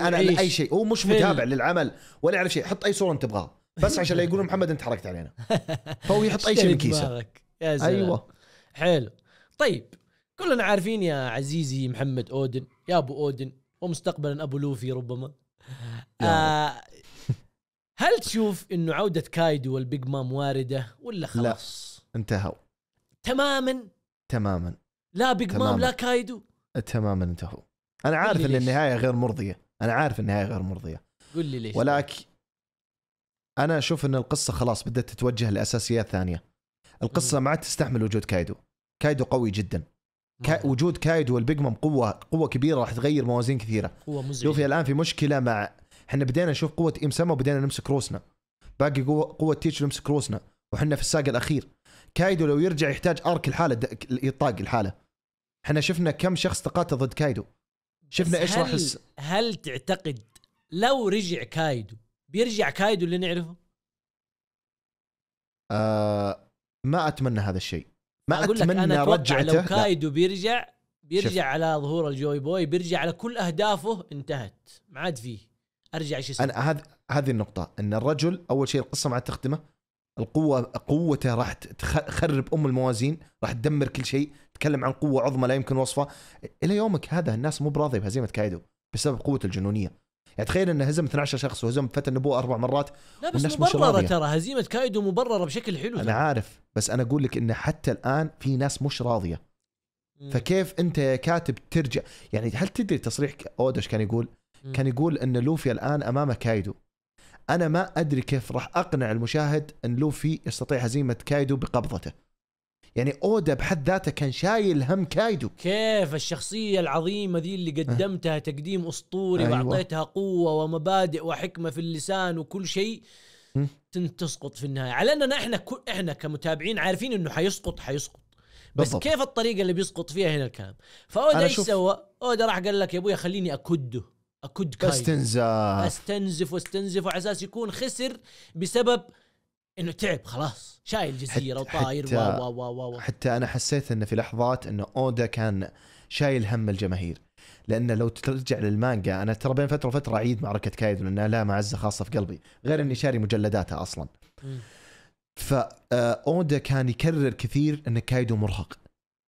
انا اي شيء هو مش متابع للعمل ولا يعرف شيء حط اي صوره انت تبغاها بس عشان لا يقولون محمد انت حركت علينا *laughs* فهو يحط اي شيء بكيسه يا ايوه حلو طيب كلنا عارفين يا عزيزي محمد اودن يا ابو اودن ومستقبلا ابو لوفي ربما آه هل تشوف انه عوده كايدو والبيج مام وارده ولا خلاص؟ لا انتهوا تماما تماما لا بيج تماماً. مام لا كايدو تماما انتهوا انا عارف ان النهايه غير مرضيه انا عارف النهايه غير مرضيه قل لي ليش ولكن انا اشوف ان القصه خلاص بدات تتوجه لاساسيات ثانيه القصه ما عاد تستحمل وجود كايدو كايدو قوي جدا كا وجود كايدو والبيج مام قوه قوه كبيره راح تغير موازين كثيره قوه مزعجه لوفي الان في مشكله مع احنا بدينا نشوف قوه ام سما وبدينا نمسك روسنا باقي قوه قوه تيتش نمسك روسنا وحنا في الساق الاخير كايدو لو يرجع يحتاج ارك الحالة يطاق الحالة احنا شفنا كم شخص تقاتل ضد كايدو شفنا ايش راح هل تعتقد لو رجع كايدو بيرجع كايدو اللي نعرفه آه ما اتمنى هذا الشيء ما أقول اتمنى لك أنا رجعته لو كايدو لا. بيرجع بيرجع شف. على ظهور الجوي بوي بيرجع على كل اهدافه انتهت ما عاد فيه ارجع ايش انا هذه هذه النقطه ان الرجل اول شيء القصه ما تخدمه القوه قوته راح تخرب ام الموازين راح تدمر كل شيء تكلم عن قوه عظمى لا يمكن وصفها الى يومك هذا الناس مو براضيه بهزيمه كايدو بسبب قوته الجنونيه يعني تخيل انه هزم 12 شخص وهزم فتى النبوءه اربع مرات لا بس مبرره يعني. ترى هزيمه كايدو مبرره بشكل حلو انا عارف بس انا اقول لك انه حتى الان في ناس مش راضيه فكيف انت يا كاتب ترجع يعني هل تدري تصريح اودش كان يقول كان يقول ان لوفي الان امام كايدو انا ما ادري كيف راح اقنع المشاهد ان لوفي يستطيع هزيمه كايدو بقبضته يعني اودا بحد ذاته كان شايل هم كايدو كيف الشخصيه العظيمه ذي اللي قدمتها تقديم اسطوري أيوة. واعطيتها قوه ومبادئ وحكمه في اللسان وكل شيء تسقط في النهايه على اننا احنا ك... احنا كمتابعين عارفين انه حيسقط حيسقط بس بالضبط. كيف الطريقه اللي بيسقط فيها هنا الكلام فاودا ايش سوى اودا راح قال لك يا ابويا خليني اكده اكد كايدو استنزاف استنزف واستنزف على اساس يكون خسر بسبب انه تعب خلاص شايل جزيره وطاير حتى و و و حتى انا حسيت انه في لحظات انه اودا كان شايل هم الجماهير لانه لو ترجع للمانجا انا ترى بين فتره وفتره اعيد معركه كايدو لانها لها معزه خاصه في قلبي غير اني شاري مجلداتها اصلا آه، اودا كان يكرر كثير ان كايدو مرهق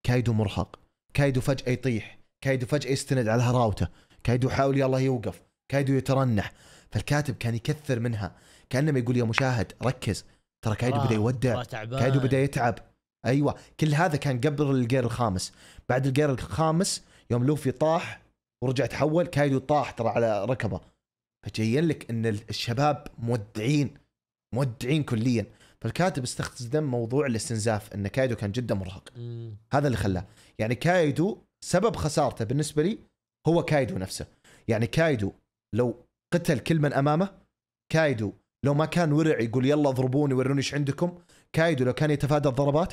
كايدو مرهق كايدو فجاه يطيح كايدو فجاه يستند على هراوته كايدو يحاول يلا يوقف كايدو يترنح فالكاتب كان يكثر منها كانما يقول يا مشاهد ركز ترى كايدو آه بدا يودع كايدو بدا يتعب ايوه كل هذا كان قبل الجير الخامس بعد الجير الخامس يوم لوفي طاح ورجع تحول كايدو طاح ترى على ركبه فجين لك ان الشباب مودعين مودعين كليا فالكاتب استخدم موضوع الاستنزاف ان كايدو كان جدا مرهق هذا اللي خلاه يعني كايدو سبب خسارته بالنسبه لي هو كايدو نفسه يعني كايدو لو قتل كل من امامه كايدو لو ما كان ورع يقول يلا اضربوني وروني ايش عندكم كايدو لو كان يتفادى الضربات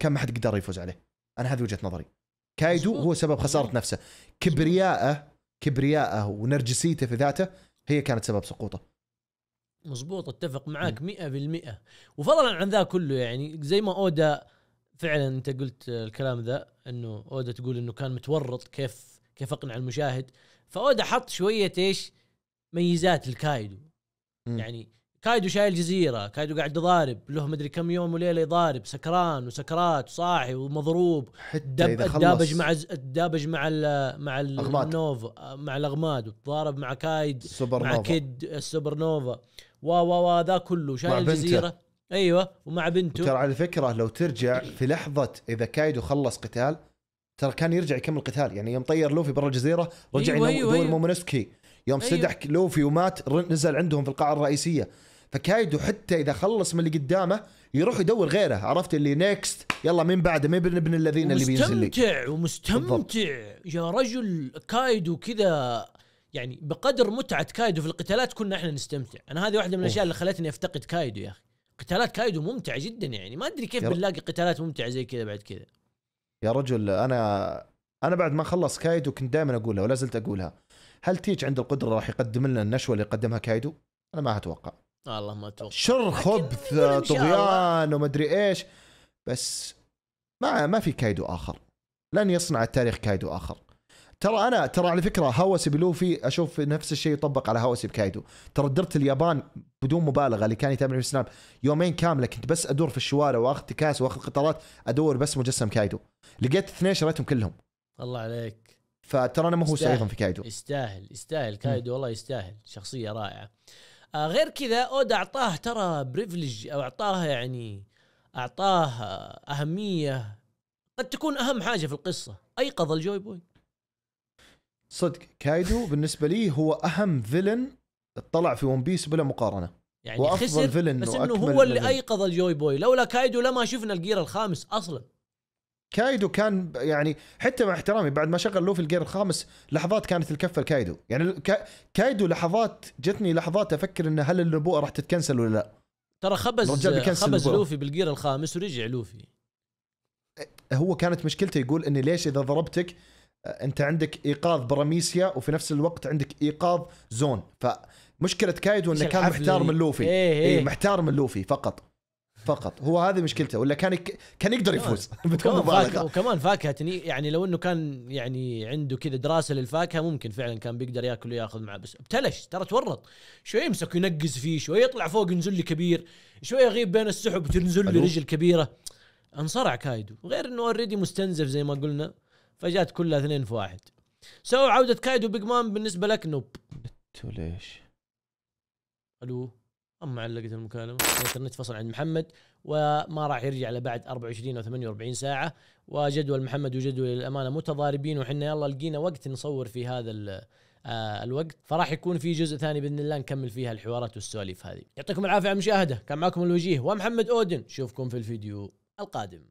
كان ما حد قدر يفوز عليه انا هذه وجهه نظري كايدو هو سبب خساره نفسه كبرياءه كبرياءه ونرجسيته في ذاته هي كانت سبب سقوطه مزبوط اتفق معاك 100% وفضلا عن ذا كله يعني زي ما اودا فعلا انت قلت الكلام ذا انه اودا تقول انه كان متورط كيف كيف اقنع المشاهد فاودا حط شويه ايش ميزات الكايدو يعني كايدو شايل جزيرة كايدو قاعد يضارب له مدري كم يوم وليلة يضارب سكران وسكرات وصاحي ومضروب حتى دب إذا خلص دابج مع دابج مع ال مع النوفا مع الاغماد وتضارب مع كايد سوبر مع نوفا. كيد السوبر نوفا و و و ذا كله شايل الجزيرة ايوه ومع بنته ترى على فكرة لو ترجع في لحظة اذا كايدو خلص قتال ترى كان يرجع يكمل قتال يعني يوم طير لوفي برا الجزيرة رجع أيوة, أيوة، يدور أيوة أيوة. مومونسكي يوم أيوة. سدح لوفي ومات نزل عندهم في القاعة الرئيسية فكايدو حتى اذا خلص من اللي قدامه يروح يدور غيره عرفت اللي نيكست يلا من بعده من ابن الذين اللي بينزل لي مستمتع ومستمتع يا رجل كايدو كذا يعني بقدر متعه كايدو في القتالات كنا احنا نستمتع انا هذه واحده من الاشياء اللي خلتني افتقد كايدو يا اخي قتالات كايدو ممتعه جدا يعني ما ادري كيف بنلاقي قتالات ممتعه زي كذا بعد كذا يا رجل انا انا بعد ما خلص كايدو كنت دائما اقولها ولا زلت اقولها هل تيج عنده القدره راح يقدم لنا النشوه اللي قدمها كايدو انا ما اتوقع الله ما اتوقع شر خبث طغيان ومدري ايش بس ما ما في كايدو اخر لن يصنع التاريخ كايدو اخر ترى انا ترى على فكره هوسي بلوفي اشوف نفس الشيء يطبق على هوسي بكايدو ترى درت اليابان بدون مبالغه اللي كان يتابعني في سناب يومين كامله كنت بس ادور في الشوارع واخذ تكاس واخذ قطارات ادور بس مجسم كايدو لقيت اثنين شريتهم كلهم الله عليك فترى انا مهووس ايضا في كايدو يستاهل يستاهل كايدو والله يستاهل شخصيه رائعه آه، غير كذا اودا اعطاه ترى بريفليج او اعطاه يعني اعطاه آه، اهميه قد تكون اهم حاجه في القصه ايقظ الجوي بوي صدق كايدو بالنسبه لي هو اهم فيلن طلع في ون بيس بلا مقارنه يعني وافضل خسر فيلن بس انه هو اللي ايقظ الجوي بوي لولا كايدو لما شفنا الجير الخامس اصلا كايدو كان يعني حتى مع احترامي بعد ما شغل لوفي الجير الخامس لحظات كانت الكفه لكايدو يعني كايدو لحظات جتني لحظات افكر انه هل النبوءه راح تتكنسل ولا لا ترى خبز خبز لوفي بالجير الخامس ورجع لوفي هو كانت مشكلته يقول اني ليش اذا ضربتك آه، انت عندك ايقاظ براميسيا وفي نفس الوقت عندك ايقاظ زون فمشكله كايدو انه كان محتار من لوفي إيه إيه. إيه محتار من لوفي فقط فقط هو هذه مشكلته ولا كان يك... كان يقدر يفوز *laughs* بتكون مبالغه وكمان فاكهه يعني-, يعني لو انه كان يعني عنده كذا دراسه للفاكهه ممكن فعلا كان بيقدر ياكل وياخذ معه بس ابتلش ترى تورط شوي يمسك ينقز فيه شوي يطلع فوق ينزل لي كبير شوي يغيب بين السحب وتنزل لي رجل كبيره انصرع كايدو غير انه اوريدي مستنزف زي ما قلنا فجات كلها اثنين في واحد سووا عوده كايدو بيج مان بالنسبه لك نوب ليش الو اما علقت المكالمه الانترنت فصل عند محمد وما راح يرجع الا بعد 24 او 48 ساعه وجدول محمد وجدول الامانه متضاربين وحنا يلا لقينا وقت نصور في هذا آه، الوقت فراح يكون في جزء ثاني باذن الله نكمل فيها الحوارات والسواليف هذه يعطيكم العافيه على المشاهده كان معكم الوجيه ومحمد اودن نشوفكم في الفيديو القادم